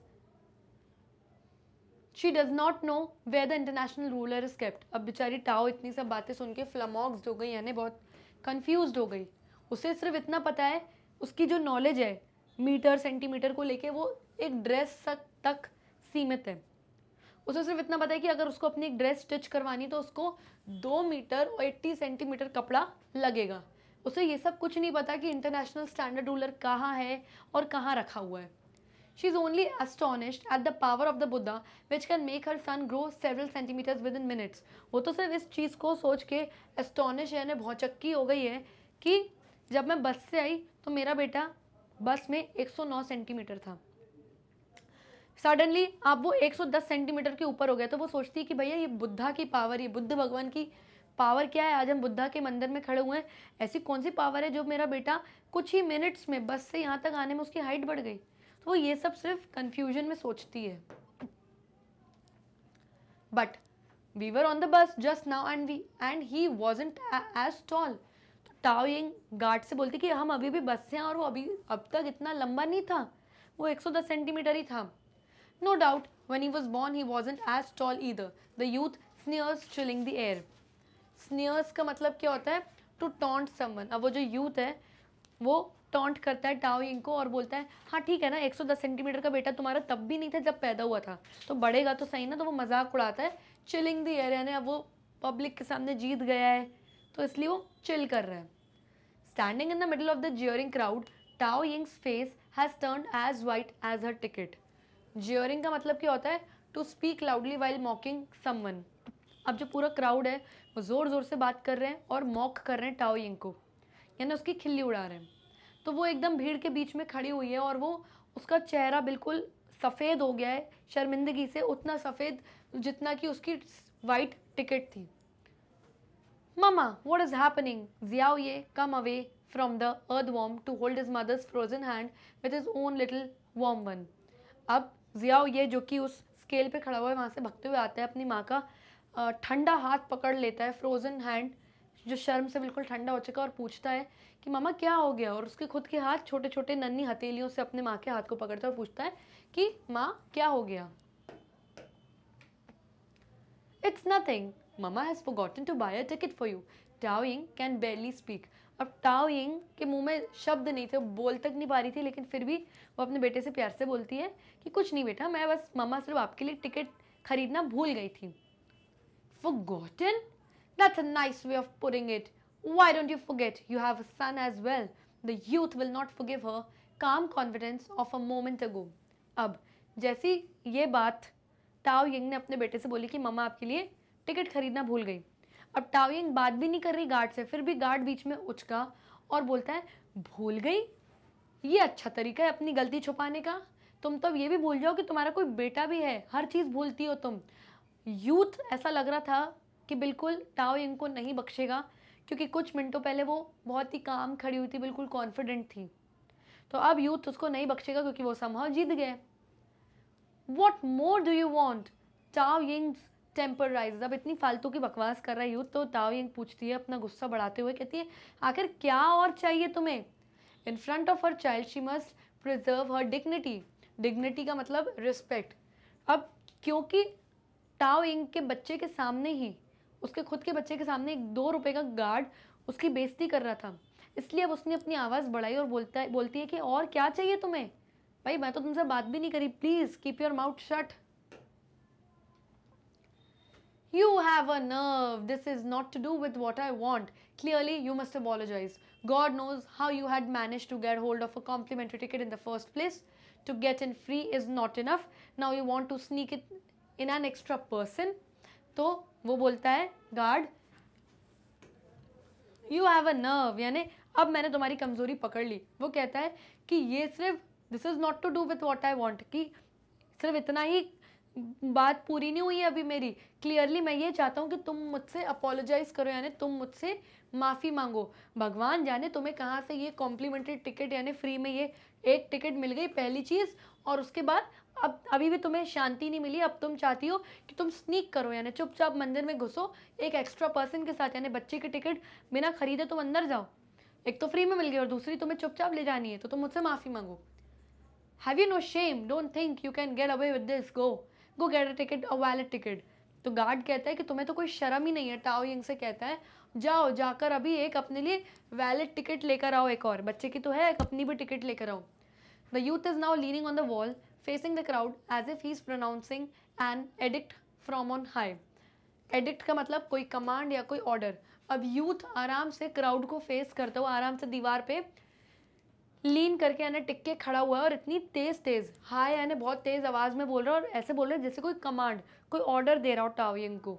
A: She does not know where the international ruler is kept. अब बेचारी टाओ इतनी सब बातें सुन के फ्लमॉक्स हो गई यानी बहुत कन्फ्यूज हो गई उसे सिर्फ इतना पता है उसकी जो नॉलेज है मीटर सेंटीमीटर को लेके वो एक ड्रेस तक सीमित है उसे सिर्फ इतना पता है कि अगर उसको अपनी एक ड्रेस स्टिच करवानी तो उसको दो मीटर और एट्टी सेंटीमीटर कपड़ा लगेगा उसे ये सब कुछ नहीं पता कि इंटरनेशनल स्टैंडर्ड रूलर कहाँ है और कहाँ रखा हुआ है she is only astonished at the power of the Buddha which can make her son grow several centimetres within minutes वो तो सिर्फ इस चीज़ को सोच के एस्टोनिश यानी बहुत चक्की हो गई है कि जब मैं बस से आई तो मेरा बेटा बस में 109 सेंटीमीटर था सडनली आप वो 110 सेंटीमीटर के ऊपर हो गया तो वो सोचती है कि भैया ये बुद्धा की पावर ये बुद्ध भगवान की पावर क्या है आज हम बुद्धा के मंदिर में खड़े हुए हैं ऐसी कौन सी पावर है जो मेरा बेटा कुछ ही मिनट्स में बस से यहाँ तक आने में उसकी हाइट बढ़ गई तो वो ये सब सिर्फ कन्फ्यूजन में सोचती है but we were on the bus just now and we and he was as tall Ying guard से बोलती कि हम अभी भी बस से हैं और वो अभी अब तक इतना लंबा नहीं था वो 110 सेंटीमीटर ही था no doubt when he was born he wasn't as tall either the youth sneers chilling the air sneers का मतलब क्या होता है टू टॉन्ट समन अब वो जो यूथ है वो टॉन्ट करता है यंग को और बोलता है हाँ ठीक है ना 110 सेंटीमीटर का बेटा तुम्हारा तब भी नहीं था जब पैदा हुआ था तो बढ़ेगा तो सही ना तो वो मजाक उड़ाता है चिलिंग द एयर यानी अब वो पब्लिक के सामने जीत गया है तो इसलिए वो चिल कर रहे हैं standing in the middle of the jeering crowd Tao Ying's face has turn as white as her ticket jeering का मतलब क्या होता है to speak loudly while mocking someone अब जो पूरा क्राउड है वो ज़ोर ज़ोर से बात कर रहे हैं और मॉक कर रहे हैं टाओ यंग को यानी उसकी खिल्ली उड़ा रहे हैं तो वो एकदम भीड़ के बीच में खड़ी हुई है और वो उसका चेहरा बिल्कुल सफ़ेद हो गया है शर्मिंदगी से उतना सफ़ेद जितना कि उसकी वाइट टिकट थी Mama, what is happening? Xiao Ye, come away from the earthworm to hold his mother's frozen hand with his own little warm one. अब ज़ियाओ ये जो कि उस स्केल पे खड़ा हुआ है वहाँ से भगते हुए आता है अपनी माँ का ठंडा हाथ पकड़ लेता है फ्रोजन हैंड जो शर्म से बिल्कुल ठंडा हो चुका है और पूछता है कि मामा क्या हो गया और उसके खुद के हाथ छोटे छोटे नन्ही हथेलियों से अपने माँ के हाथ को पकड़ता है और पूछता है कि माँ क्या हो गया it's nothing has forgotten to to a a ticket for you Ying can barely speak अब Ying के मुंह में शब्द नहीं थे बोल तक नहीं पा रही थी लेकिन फिर भी वो अपने बेटे से प्यार से बोलती है कि कुछ नहीं बेटा मैं बस ममा सिर्फ आपके लिए टिकट खरीदना भूल गई थी forgotten? That's a nice way of putting it. Why don't you forget you have a son as well? The youth will not forgive her calm confidence of a moment ago. अब जैसी ये बात Tao यंग ने अपने बेटे से बोली कि मामा आपके लिए टिकट खरीदना भूल गई अब टावियंग बात भी नहीं कर रही गार्ड से फिर भी गार्ड बीच में उचका और बोलता है भूल गई ये अच्छा तरीका है अपनी गलती छुपाने का तुम तो ये भी भूल जाओ कि तुम्हारा कोई बेटा भी है हर चीज़ भूलती हो तुम यूथ ऐसा लग रहा था कि बिल्कुल टाओ यंग को नहीं बख्शेगा क्योंकि कुछ मिनटों पहले वो बहुत ही काम खड़ी हुई थी बिल्कुल कॉन्फिडेंट थी तो अब यूथ उसको नहीं बख्शेगा क्योंकि वो संभव जीत गए what more do you want Tao Ying's temper rise अब इतनी फालतू की बकवास कर रहा है यूथ तो यंग पूछती है अपना गुस्सा बढ़ाते हुए कहती है आखिर क्या और चाहिए तुम्हें in front of her child she must preserve her dignity dignity का मतलब रिस्पेक्ट अब क्योंकि यंग के बच्चे के सामने ही उसके खुद के बच्चे के सामने एक दो रुपये का गार्ड उसकी बेइज्जती कर रहा था इसलिए अब उसने अपनी आवाज़ बढ़ाई और बोलता है बोलती है कि और क्या चाहिए तुम्हें भाई मैं तो तुमसे बात भी नहीं करी please keep your mouth shut You have a nerve. This is not to do with what I want. Clearly, you must apologize. God knows how you had managed to get hold of a complimentary ticket in the first place. To get in free is not enough. Now you want to sneak it in an extra person. तो वो बोलता है guard you have a nerve यानी अब मैंने तुम्हारी कमज़ोरी पकड़ ली वो कहता है कि ये सिर्फ this is not to do with what I want कि सिर्फ इतना ही बात पूरी नहीं हुई है अभी मेरी क्लियरली मैं ये चाहता हूँ कि तुम मुझसे अपोलोजाइज करो यानी तुम मुझसे माफ़ी मांगो भगवान जाने तुम्हें कहाँ से ये कॉम्प्लीमेंट्री टिकट यानी फ्री में ये एक टिकट मिल गई पहली चीज़ और उसके बाद अब अभी भी तुम्हें शांति नहीं मिली अब तुम चाहती हो कि तुम स्नीक करो यानी चुपचाप मंदिर में घुसो एक एक्स्ट्रा पर्सन के साथ यानी बच्चे की टिकट बिना खरीदे तुम अंदर जाओ एक तो फ्री में मिल गई और दूसरी तुम्हें चुपचाप ले जानी है तो तुम मुझसे माफ़ी मांगो have you no shame don't think you can get away with this go go get a ticket a valid ticket तो गार्ड कहता है कि तुम्हें तो कोई शर्म ही नहीं है टाओ यंग से कहता है जाओ जाकर अभी एक अपने लिए वैलिड टिकट लेकर आओ एक और बच्चे की तो है अपनी भी टिकट लेकर आओ the youth is now leaning on the wall facing the crowd as if he is pronouncing an edict from on high edict का मतलब कोई कमांड या कोई ऑर्डर अब यूथ आराम से क्राउड को फेस करता हो आराम से दीवार पे लीन करके यानी टिक के खड़ा हुआ है और इतनी तेज़ तेज़ हाय यानी बहुत तेज़ आवाज़ में बोल रहा है और ऐसे बोल रहा है जैसे कोई कमांड कोई ऑर्डर दे रहा हो टावियंग को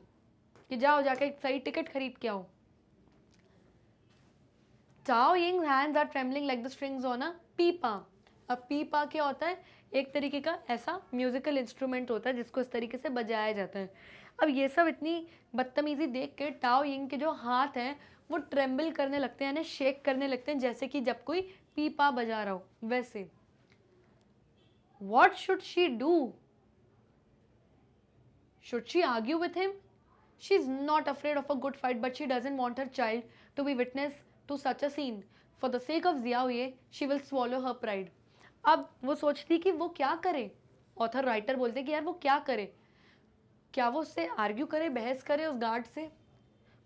A: कि जाओ जाके सही टिकट खरीद के आओ Chao Ying hands are trembling like the strings on a pipa अब पीपा क्या होता है एक तरीके का ऐसा म्यूजिकल इंस्ट्रूमेंट होता है जिसको इस तरीके से बजाया जाता है अब ये सब इतनी बदतमीजी देख के टाओ यंग के जो हाथ हैं वो ट्रेम्बल करने लगते हैं यानी शेक करने लगते हैं जैसे कि जब कोई पीपा बजा रहा हो वैसे what should she do should she argue with him she is not afraid of a good fight but she doesn't want her child to be witness to such a scene for the sake of Xiaoye she will swallow her pride अब वो सोचती कि वो क्या करे ऑथर राइटर बोलते कि यार वो क्या करे क्या वो उससे आर्ग्यू करे बहस करे उस गार्ड से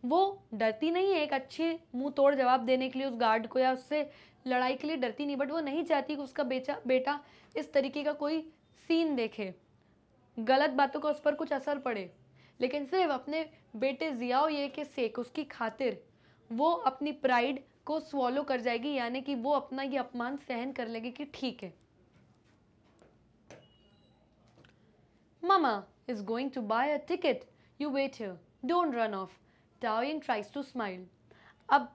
A: वो डरती नहीं है एक अच्छे मुंह तोड़ जवाब देने के लिए उस गार्ड को या उससे लड़ाई के लिए डरती नहीं बट वो नहीं चाहती कि उसका बेचा बेटा इस तरीके का कोई सीन देखे गलत बातों का उस पर कुछ असर पड़े लेकिन सिर्फ अपने बेटे जियाओ ये के सेक उसकी खातिर वो अपनी प्राइड को स्वॉलो कर जाएगी यानी कि वो अपना ये अपमान सहन कर लेगी कि ठीक है Mama is going to buy a ticket. You wait here. Don't run off. Darwin tries to smile अब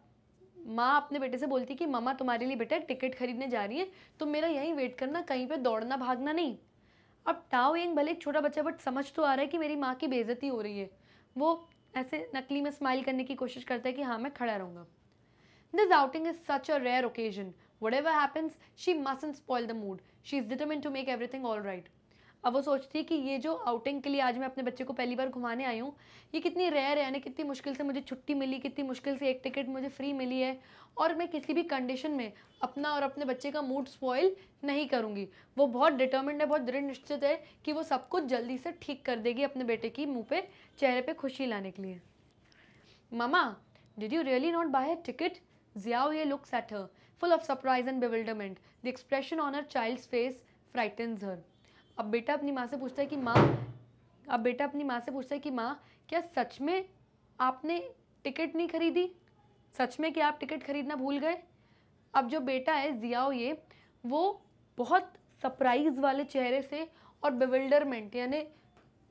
A: माँ अपने बेटे से बोलती कि मामा तुम्हारे लिए बेटा टिकट खरीदने जा रही है तुम मेरा यहीं वेट करना कहीं पे दौड़ना भागना नहीं अब टाओ यंग भले एक छोटा बच्चा बट समझ तो आ रहा है कि मेरी माँ की बेजती हो रही है वो ऐसे नकली में स्माइल करने की कोशिश करता है कि हाँ मैं खड़ा रहूँगा this outing is such a rare occasion whatever happens she mustn't spoil the mood she is determined to make everything all right अब वो सोचती है कि ये जो आउटिंग के लिए आज मैं अपने बच्चे को पहली बार घुमाने आई हूँ ये कितनी रेयर है यानी कितनी मुश्किल से मुझे छुट्टी मिली कितनी मुश्किल से एक टिकट मुझे फ्री मिली है और मैं किसी भी कंडीशन में अपना और अपने बच्चे का मूड स्पॉइल नहीं करूँगी वो बहुत डिटर्मेंट है बहुत दृढ़ निश्चित है कि वो सब कुछ जल्दी से ठीक कर देगी अपने बेटे की मुँह पे चेहरे पर खुशी लाने के लिए mama did you really not buy a ticket Xiaoye ये at her, full of surprise and bewilderment the expression on her child's face frightens her अब बेटा अपनी माँ से पूछता है कि माँ अब बेटा अपनी माँ से पूछता है कि माँ क्या सच में आपने टिकट नहीं खरीदी सच में क्या आप टिकट खरीदना भूल गए अब जो बेटा है जियाओ ये वो बहुत सरप्राइज वाले चेहरे से और बेविल्डरमेंट यानी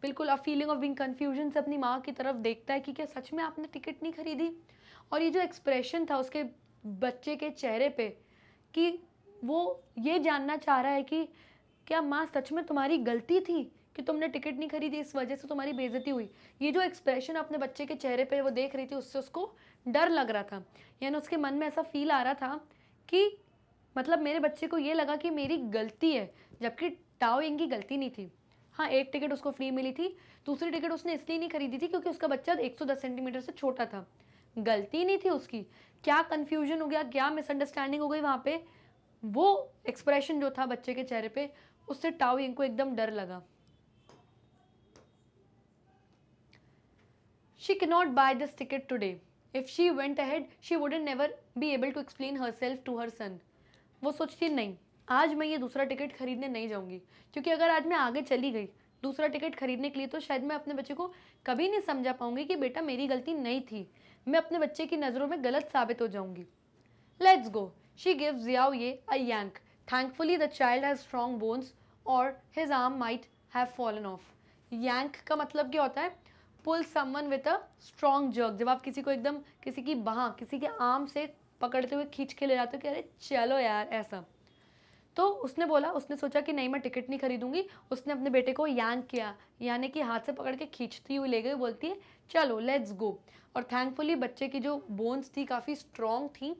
A: बिल्कुल a feeling of being confusion से अपनी माँ की तरफ देखता है कि क्या सच में आपने टिकट नहीं खरीदी और ये जो एक्सप्रेशन था उसके बच्चे के चेहरे पे कि वो ये जानना चाह रहा है कि क्या माँ सच में तुम्हारी गलती थी कि तुमने टिकट नहीं खरीदी इस वजह से तुम्हारी बेजती हुई ये जो एक्सप्रेशन अपने बच्चे के चेहरे पर वो देख रही थी उससे उसको डर लग रहा था यानी उसके मन में ऐसा फील आ रहा था कि मतलब मेरे बच्चे को ये लगा कि मेरी गलती है जबकि टाओइंग की गलती नहीं थी हाँ एक टिकट उसको फ्री मिली थी दूसरी टिकट उसने इसलिए नहीं खरीदी थी क्योंकि उसका बच्चा 110 सेंटीमीटर से छोटा था गलती नहीं थी उसकी क्या कन्फ्यूजन हो गया क्या मिसअंडरस्टैंडिंग हो गई वहाँ पे वो एक्सप्रेशन जो था बच्चे के चेहरे पे उससे टाओ यिंग को एकदम डर लगा not buy this ticket today if she went ahead she she never be able to explain herself to her son वो सोचती नहीं आज मैं ये दूसरा टिकट खरीदने नहीं जाऊंगी क्योंकि अगर आज मैं आगे चली गई दूसरा टिकट खरीदने के लिए तो शायद मैं अपने बच्चे को कभी नहीं समझा पाऊंगी कि बेटा मेरी गलती नहीं थी मैं अपने बच्चे की नज़रों में गलत साबित हो जाऊंगी let's go she gives Xiaoye a thankfully the child has strong bones और his arm might have fallen off yank का मतलब क्या होता है pull someone with a strong jerk जब आप किसी को एकदम किसी की बाह किसी के आर्म से पकड़ते हुए खींच के ले जाते हो कि अरे चलो यार ऐसा तो उसने बोला उसने सोचा कि नहीं मैं टिकट नहीं खरीदूंगी उसने अपने बेटे को यांग किया यानी कि हाथ से पकड़ के खींचती हुई ले गई बोलती है चलो लेट्स गो और थैंकफुली बच्चे की जो बोन्स थी काफ़ी स्ट्रॉन्ग थी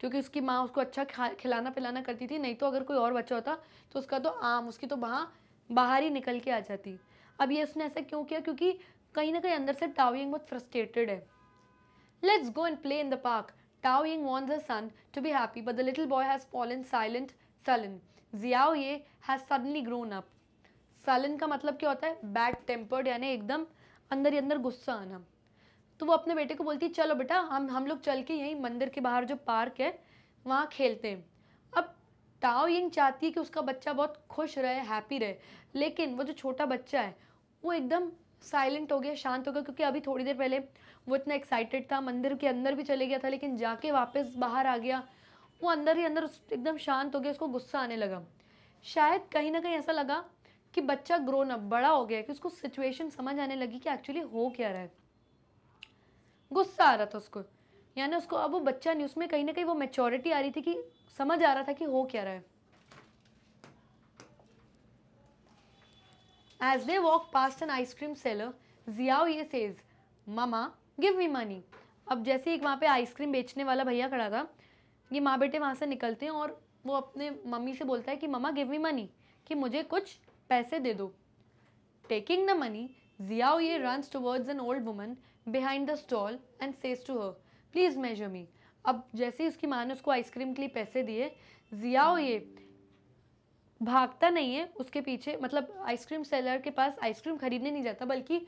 A: क्योंकि उसकी माँ उसको अच्छा खिलाना पिलाना करती थी नहीं तो अगर कोई और बच्चा होता तो उसका तो आम उसकी तो वहाँ बाहर ही निकल के आ जाती अब ये उसने ऐसा क्यों किया क्योंकि कहीं ना कहीं अंदर से टाओयिंग बहुत फ्रस्ट्रेटेड है let's go and play in the park Taoying wants her son to be happy, but the little boy has fallen silent sullen Xiaoye has suddenly grown up sullen का मतलब क्या होता है बैड टेम्पर्ड यानी एकदम अंदर ही अंदर गुस्सा आना तो वो अपने बेटे को बोलती है चलो बेटा हम हम लोग चल के यहीं मंदिर के बाहर जो पार्क है वहाँ खेलते हैं अब टाओ यिंग चाहती है कि उसका बच्चा बहुत खुश रहे हैप्पी रहे लेकिन वो जो छोटा बच्चा है वो एकदम साइलेंट हो गया शांत हो गया क्योंकि अभी थोड़ी देर पहले वो इतना एक्साइटेड था मंदिर के अंदर भी चले गया था लेकिन जाके वापस बाहर आ गया वो अंदर ही अंदर एकदम शांत हो गया उसको गुस्सा आने लगा शायद कहीं ना कहीं ऐसा लगा कि बच्चा ग्रोन अप बड़ा हो गया कि उसको सिचुएशन समझ आने लगी कि एक्चुअली हो क्या रहा है गुस्सा आ रहा था उसको यानी उसको अब वो बच्चा नहीं उसमें कहीं ना कहीं वो मेचोरिटी आ रही थी कि समझ आ रहा था कि हो क्या रहा है as they walk past an ice cream seller Xiaoye says mama give me money अब जैसे एक वहाँ पे आइसक्रीम बेचने वाला भैया खड़ा था ये माँ बेटे वहाँ से निकलते हैं और वो अपने मम्मी से बोलता है कि ममा गिव मी मनी कि मुझे कुछ पैसे दे दो taking the money Xiaoye runs towards an old woman behind the stall and says to her please measure me अब जैसे ही उसकी माँ ने उसको आइसक्रीम के लिए पैसे दिए जियाओ ये भागता नहीं है उसके पीछे मतलब आइसक्रीम सेलर के पास आइसक्रीम खरीदने नहीं जाता बल्कि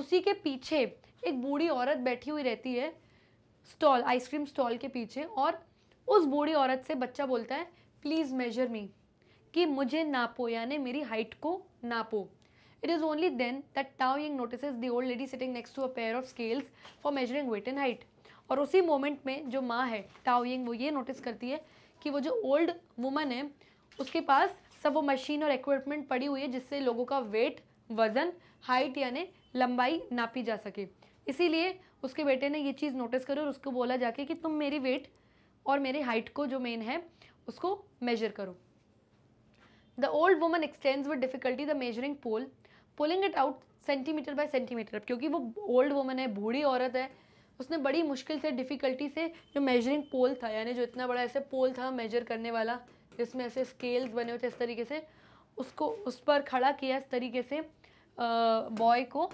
A: उसी के पीछे एक बूढ़ी औरत बैठी हुई रहती है स्टॉल आइसक्रीम स्टॉल के पीछे और उस बूढ़ी औरत से बच्चा बोलता है प्लीज़ मेजर मी कि मुझे नापो यानी मेरी हाइट को नापो It is only then that Tao Ying notices the old lady sitting next to a pair of scales for measuring weight and height और उसी मोमेंट में जो माँ है टाओ यंग वो ये नोटिस करती है कि वो जो ओल्ड वुमन है उसके पास सब वो मशीन और इक्विपमेंट पड़ी हुई है जिससे लोगों का वेट वज़न हाइट यानि लंबाई नापी जा सके इसीलिए उसके बेटे ने ये चीज़ नोटिस करी और उसको बोला जाके कि तुम मेरी वेट और मेरी हाइट को जो मेन है उसको मेजर करो the old woman extends with difficulty the measuring pole pulling it out centimetre by centimetre क्योंकि वो ओल्ड वुमन है बूढ़ी औरत है उसने बड़ी मुश्किल से डिफ़िकल्टी से जो मेजरिंग पोल था यानी जो इतना बड़ा ऐसे पोल था मेजर करने वाला जिसमें ऐसे स्केल्स बने हुए थे इस तरीके से उसको उस पर खड़ा किया इस तरीके से बॉय को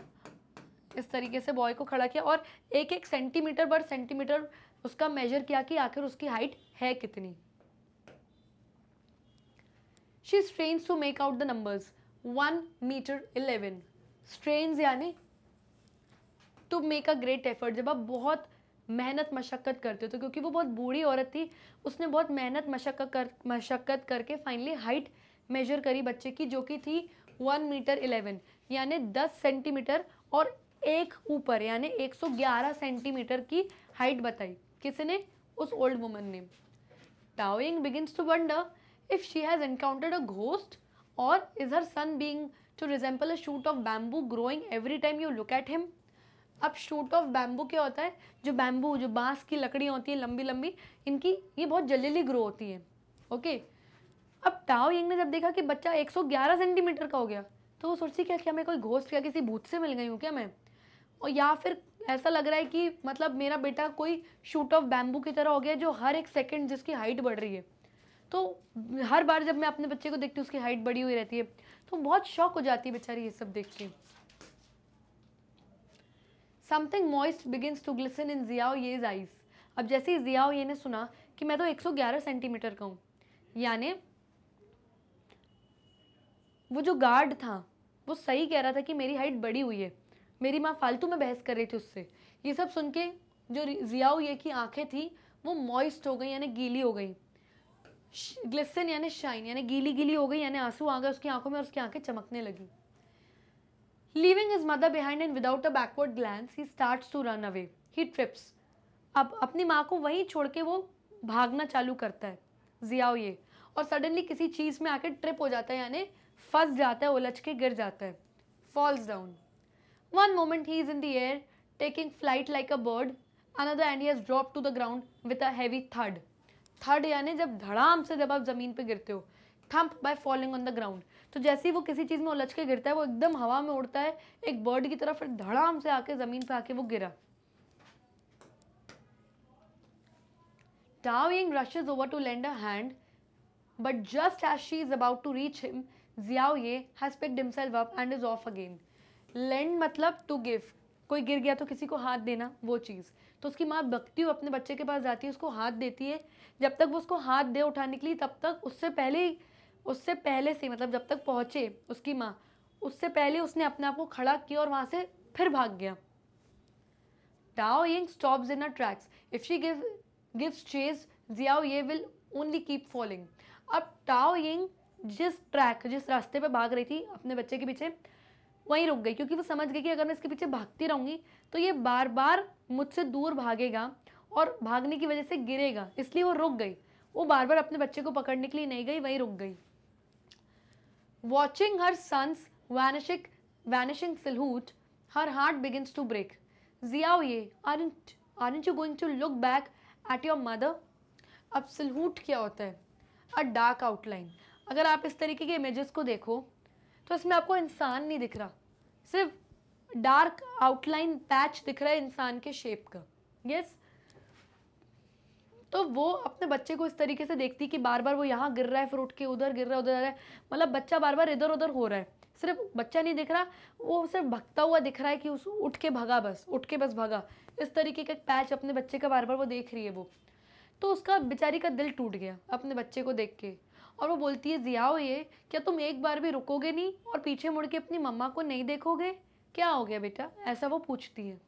A: इस तरीके से बॉय को खड़ा किया और एक एक सेंटीमीटर पर सेंटीमीटर उसका मेजर किया कि आखिर उसकी हाइट है कितनी she strains to make out the numbers one metre eleven strain यानी to make a great effort जब आप बहुत मेहनत मशक्क़त करते हो तो क्योंकि वो बहुत बूढ़ी औरत थी उसने बहुत मेहनत मशक्क़त कर मशक्क़त करके फाइनली हाइट मेजर करी बच्चे की जो कि थी वन मीटर इलेवन यानी दस सेंटीमीटर और एक ऊपर यानी एक सौ ग्यारह सेंटीमीटर की हाइट बताई किसने उस ओल्ड वुमन ने Taoying begin to wonder if she has encountered a ghost और is her son being to resemble a shoot of bamboo growing every time you look at him अब शूट ऑफ बैम्बू क्या होता है जो बैम्बू जो बांस की लकड़ियाँ होती हैं लंबी लंबी इनकी ये बहुत जल्दी ग्रो होती है ओके अब टाओ यंग ने जब देखा कि बच्चा 111 सेंटीमीटर का हो गया तो वो सोचती क्या क्या मैं कोई घोस्ट या किसी भूत से मिल गई हूँ क्या मैं और या फिर ऐसा लग रहा है कि मतलब मेरा बेटा कोई शूट ऑफ बैम्बू की तरह हो गया जो हर एक सेकेंड जिसकी हाइट बढ़ रही है तो हर बार जब मैं अपने बच्चे को देखती हूँ उसकी हाइट बड़ी हुई रहती है तो बहुत शौक हो जाती है बेचारी ये सब देख के something moist begins to glisten in Xiaoye eyes अब जैसे ही जियाओ ये ने सुना कि मैं तो 111 सेंटीमीटर का हूँ यानि वो जो गार्ड था वो सही कह रहा था कि मेरी हाइट बड़ी हुई है मेरी माँ फालतू में बहस कर रही थी उससे ये सब सुन के जो जियाओ ये की आंखें थी वो मॉइस्ट हो गई यानी गीली हो गई ग्लिसन यानी शाइन यानी गीली गीली हो गई यानी आंसू आ गए उसकी आंखों में और उसकी आंखें चमकने लगी leaving his mother behind and without a backward glance he start to run away he trips अब अपनी माँ को वहीं छोड़ के वो भागना चालू करता है जियाओ ये और सडनली किसी चीज़ में आके ट्रिप हो जाता है यानी फंस जाता है उलझ के गिर जाता है falls down one moment he is in the air taking flight like a bird another and he has drop to the ground with a heavy third third यानी जब धड़ाम से जब आप ज़मीन पे गिरते हो thump by falling on the ground तो जैसे ही वो किसी चीज़ में उलझ के गिरता है वो एकदम हवा में उड़ता है एक बर्ड की तरह फिर धड़ाम से आके ज़मीन पे आके वो गिरा Taoying rushes over to lend a hand but just as she is about to reach him Xiaoye has pick himself up and is off again land मतलब टू गिव कोई गिर गया तो किसी को हाथ देना वो चीज़ तो उसकी माँ भक्ति अपने बच्चे के पास जाती है उसको हाथ देती है जब तक वो उसको हाथ दे उठाने के लिए तब तक उससे पहले उससे पहले से मतलब जब तक पहुँचे उसकी माँ उससे पहले उसने अपने आप को खड़ा किया और वहाँ से फिर भाग गया Dao Ying stop in a tracks if she give gives chase Xiaoye will only keep falling. अब टाओ Ying जिस ट्रैक जिस रास्ते पे भाग रही थी अपने बच्चे के पीछे वहीं रुक गई क्योंकि वो समझ गई कि अगर मैं इसके पीछे भागती रहूँगी तो ये बार बार मुझसे दूर भागेगा और भागने की वजह से गिरेगा इसलिए वो रुक गई वो बार बार अपने बच्चे को पकड़ने के लिए नहीं गई वहीं रुक गई watching her son's vanishing vanishing silhouette her heart begins to break Xiaoye aren't aren't you going to look back at your mother अब सिलहूट क्या होता है अ डार्क आउटलाइन अगर आप इस तरीके के इमेजेस को देखो तो इसमें आपको इंसान नहीं दिख रहा सिर्फ डार्क आउटलाइन पैच दिख रहा है इंसान के शेप का यस तो वो अपने बच्चे को इस तरीके से देखती कि बार बार वो यहाँ गिर रहा है फिर उठ के उधर गिर रहा है उधर आ रहा है मतलब बच्चा बार बार इधर उधर हो रहा है सिर्फ बच्चा नहीं दिख रहा वो सिर्फ भगता हुआ दिख रहा है कि उस उठ के भगा बस उठ के बस भगा इस तरीके का पैच अपने बच्चे का बार बार वो देख रही है वो तो उसका बेचारी का दिल टूट गया अपने बच्चे को देख के और वो बोलती है जियाओ ये क्या तुम एक बार भी रुकोगे नहीं और पीछे मुड़ के अपनी मम्मा को नहीं देखोगे क्या हो गया बेटा ऐसा वो पूछती है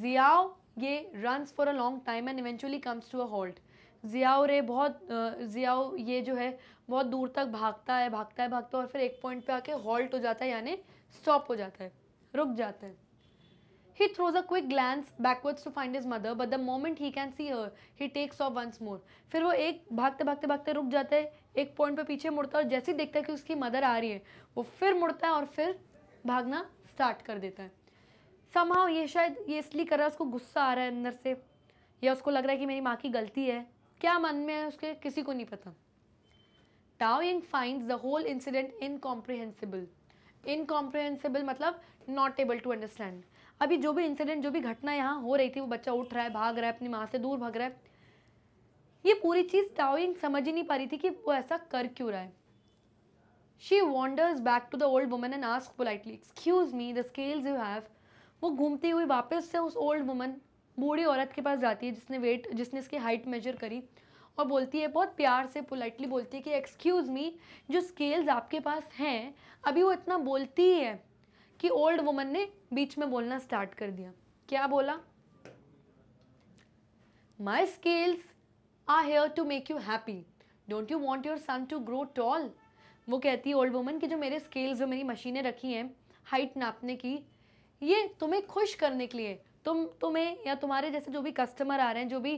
A: Xiaoye runs for a long time and eventually comes to a halt जियाओ रे बहुत जियाओ ये जो है बहुत दूर तक भागता है भागता है भागता है और फिर एक पॉइंट पे आके हॉल्ट हो जाता है यानी स्टॉप हो जाता है रुक जाता है He throws a quick glance backwards to find his mother, but the moment he can see her, he takes off once more. फिर वो एक भागते भागते भागते रुक जाता है एक पॉइंट पे पीछे मुड़ता है और जैसे ही देखता है कि उसकी मदर आ रही है वो फिर मुड़ता है और फिर भागना स्टार्ट कर देता है समहाव ये शायद ये इसलिए कर रहा है उसको गुस्सा आ रहा है अंदर से या उसको लग रहा है कि मेरी माँ की गलती है क्या मन में है उसके किसी को नहीं पता Tao Ying find the whole incident incomprehensible incomprehensible मतलब नॉट एबल टू अंडरस्टैंड अभी जो भी इंसिडेंट जो भी घटना यहाँ हो रही थी वो बच्चा उठ रहा है भाग रहा है अपनी माँ से दूर भाग रहा है ये पूरी चीज़ टाउइंग समझ ही नहीं पा रही थी कि वो ऐसा कर क्यों रहा है she wanders back to the old woman and ask politely excuse me the scales you have वो घूमती हुई वापस से उस ओल्ड वुमन बूढ़ी औरत के पास जाती है जिसने वेट जिसने इसकी हाइट मेजर करी और बोलती है बहुत प्यार से पोलाइटली बोलती है कि एक्सक्यूज़ मी जो स्केल्स आपके पास हैं अभी वो इतना बोलती है कि ओल्ड वुमन ने बीच में बोलना स्टार्ट कर दिया क्या बोला my scales are here to make you happy don't you want your son to grow tall वो कहती है ओल्ड वुमन की जो मेरे स्केल्स जो मेरी मशीनें रखी हैं हाइट नापने की ये तुम्हें खुश करने के लिए तुम तुम्हें या तुम्हारे जैसे जो भी कस्टमर आ रहे हैं जो भी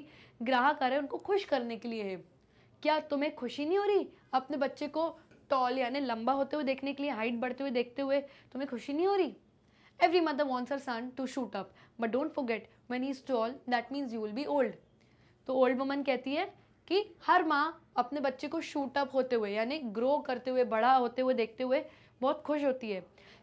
A: ग्राहक आ रहे हैं उनको खुश करने के लिए है क्या तुम्हें खुशी नहीं हो रही अपने बच्चे को टॉल यानी लंबा होते हुए देखने के लिए हाइट बढ़ते हुए देखते हुए तुम्हें खुशी नहीं हो रही every mother wants her son to shoot up but don't forget when he's tall that means you will be old तो ओल्ड वुमन कहती है कि हर माँ अपने बच्चे को शूट अप होते हुए यानी ग्रो करते हुए बड़ा होते हुए देखते हुए बहुत खुश होती है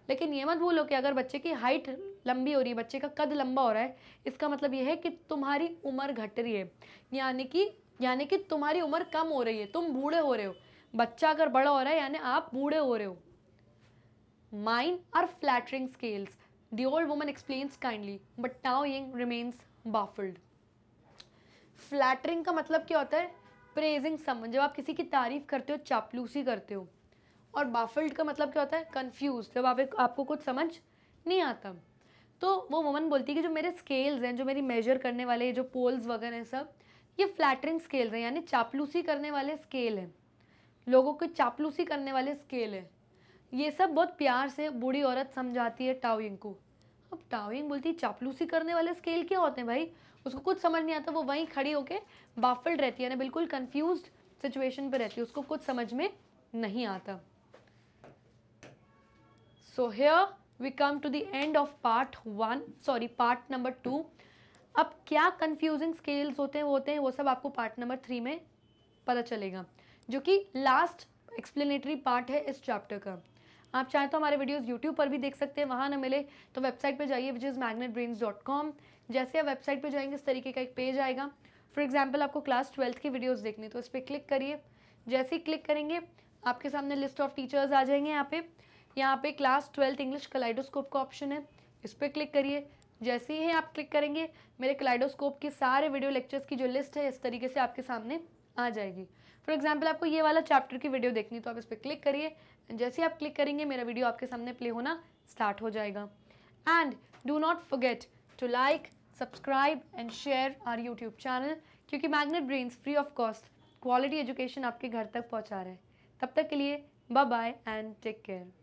A: लेकिन ये मत भूलो कि अगर बच्चे की हाइट लंबी हो रही है बच्चे का कद लंबा हो रहा है इसका मतलब यह है कि तुम्हारी उम्र घट रही है यानी कि यानी कि तुम्हारी उम्र कम हो रही है तुम बूढ़े हो रहे हो बच्चा अगर बड़ा हो रहा है यानी आप बूढ़े हो रहे हो mind are flattering scales The old woman explain kindly but now Ying remains baffled flattering का मतलब क्या होता है प्रेजिंग समन जब आप किसी की तारीफ करते हो चापलूसी करते हो और बाफल्ड का मतलब क्या होता है कन्फ्यूज जब आप आपको कुछ समझ नहीं आता तो वो वुमन बोलती है कि जो मेरे स्केल्स हैं जो मेरी मेजर करने वाले जो पोल्स वगैरह हैं सब ये फ्लैटरिंग स्केल्स हैं यानी चापलूसी करने वाले स्केल हैं लोगों की चापलूसी करने वाले स्केल है ये सब बहुत प्यार से बूढ़ी औरत समझाती है टाउइंग को अब टाउइंग बोलती है चापलूसी करने वाले स्केल क्या होते हैं भाई उसको कुछ समझ नहीं आता वो वहीं खड़ी होके बाफल्ड रहती है यानी बिल्कुल कन्फ्यूज सिचुएशन पर रहती है उसको कुछ समझ में नहीं आता so here we come to the end of part one sorry part number two अब क्या कन्फ्यूजिंग स्केल्स होते हैं वो होते हैं वो सब आपको पार्ट नंबर थ्री में पता चलेगा जो कि लास्ट एक्सप्लेनेटरी पार्ट है इस चैप्टर का आप चाहे तो हमारे वीडियोस यूट्यूब पर भी देख सकते हैं वहाँ ना मिले तो वेबसाइट पर जाइए which is Magnet Brains dot com जैसे आप वेबसाइट पर जाएंगे इस तरीके का एक पेज आएगा फॉर एग्जाम्पल आपको क्लास ट्वेल्थ की वीडियोस देखनी तो इस पर क्लिक करिए जैसे ही क्लिक करेंगे आपके सामने लिस्ट ऑफ टीचर्स आ जाएंगे यहाँ पे यहाँ पे क्लास ट्वेल्थ इंग्लिश कलाइडोस्कोप का ऑप्शन है इस पर क्लिक करिए जैसे ही आप क्लिक करेंगे मेरे कलाइडोस्कोप के सारे वीडियो लेक्चर्स की जो लिस्ट है इस तरीके से आपके सामने आ जाएगी फॉर एग्जाम्पल आपको ये वाला चैप्टर की वीडियो देखनी तो आप इस पर क्लिक करिए जैसे ही आप क्लिक करेंगे मेरा वीडियो आपके सामने प्ले होना स्टार्ट हो जाएगा and do not forget to like subscribe and share our YouTube channel क्योंकि Magnet Brains free of cost quality education आपके घर तक पहुँचा रहे हैं तब तक के लिए bye bye and take care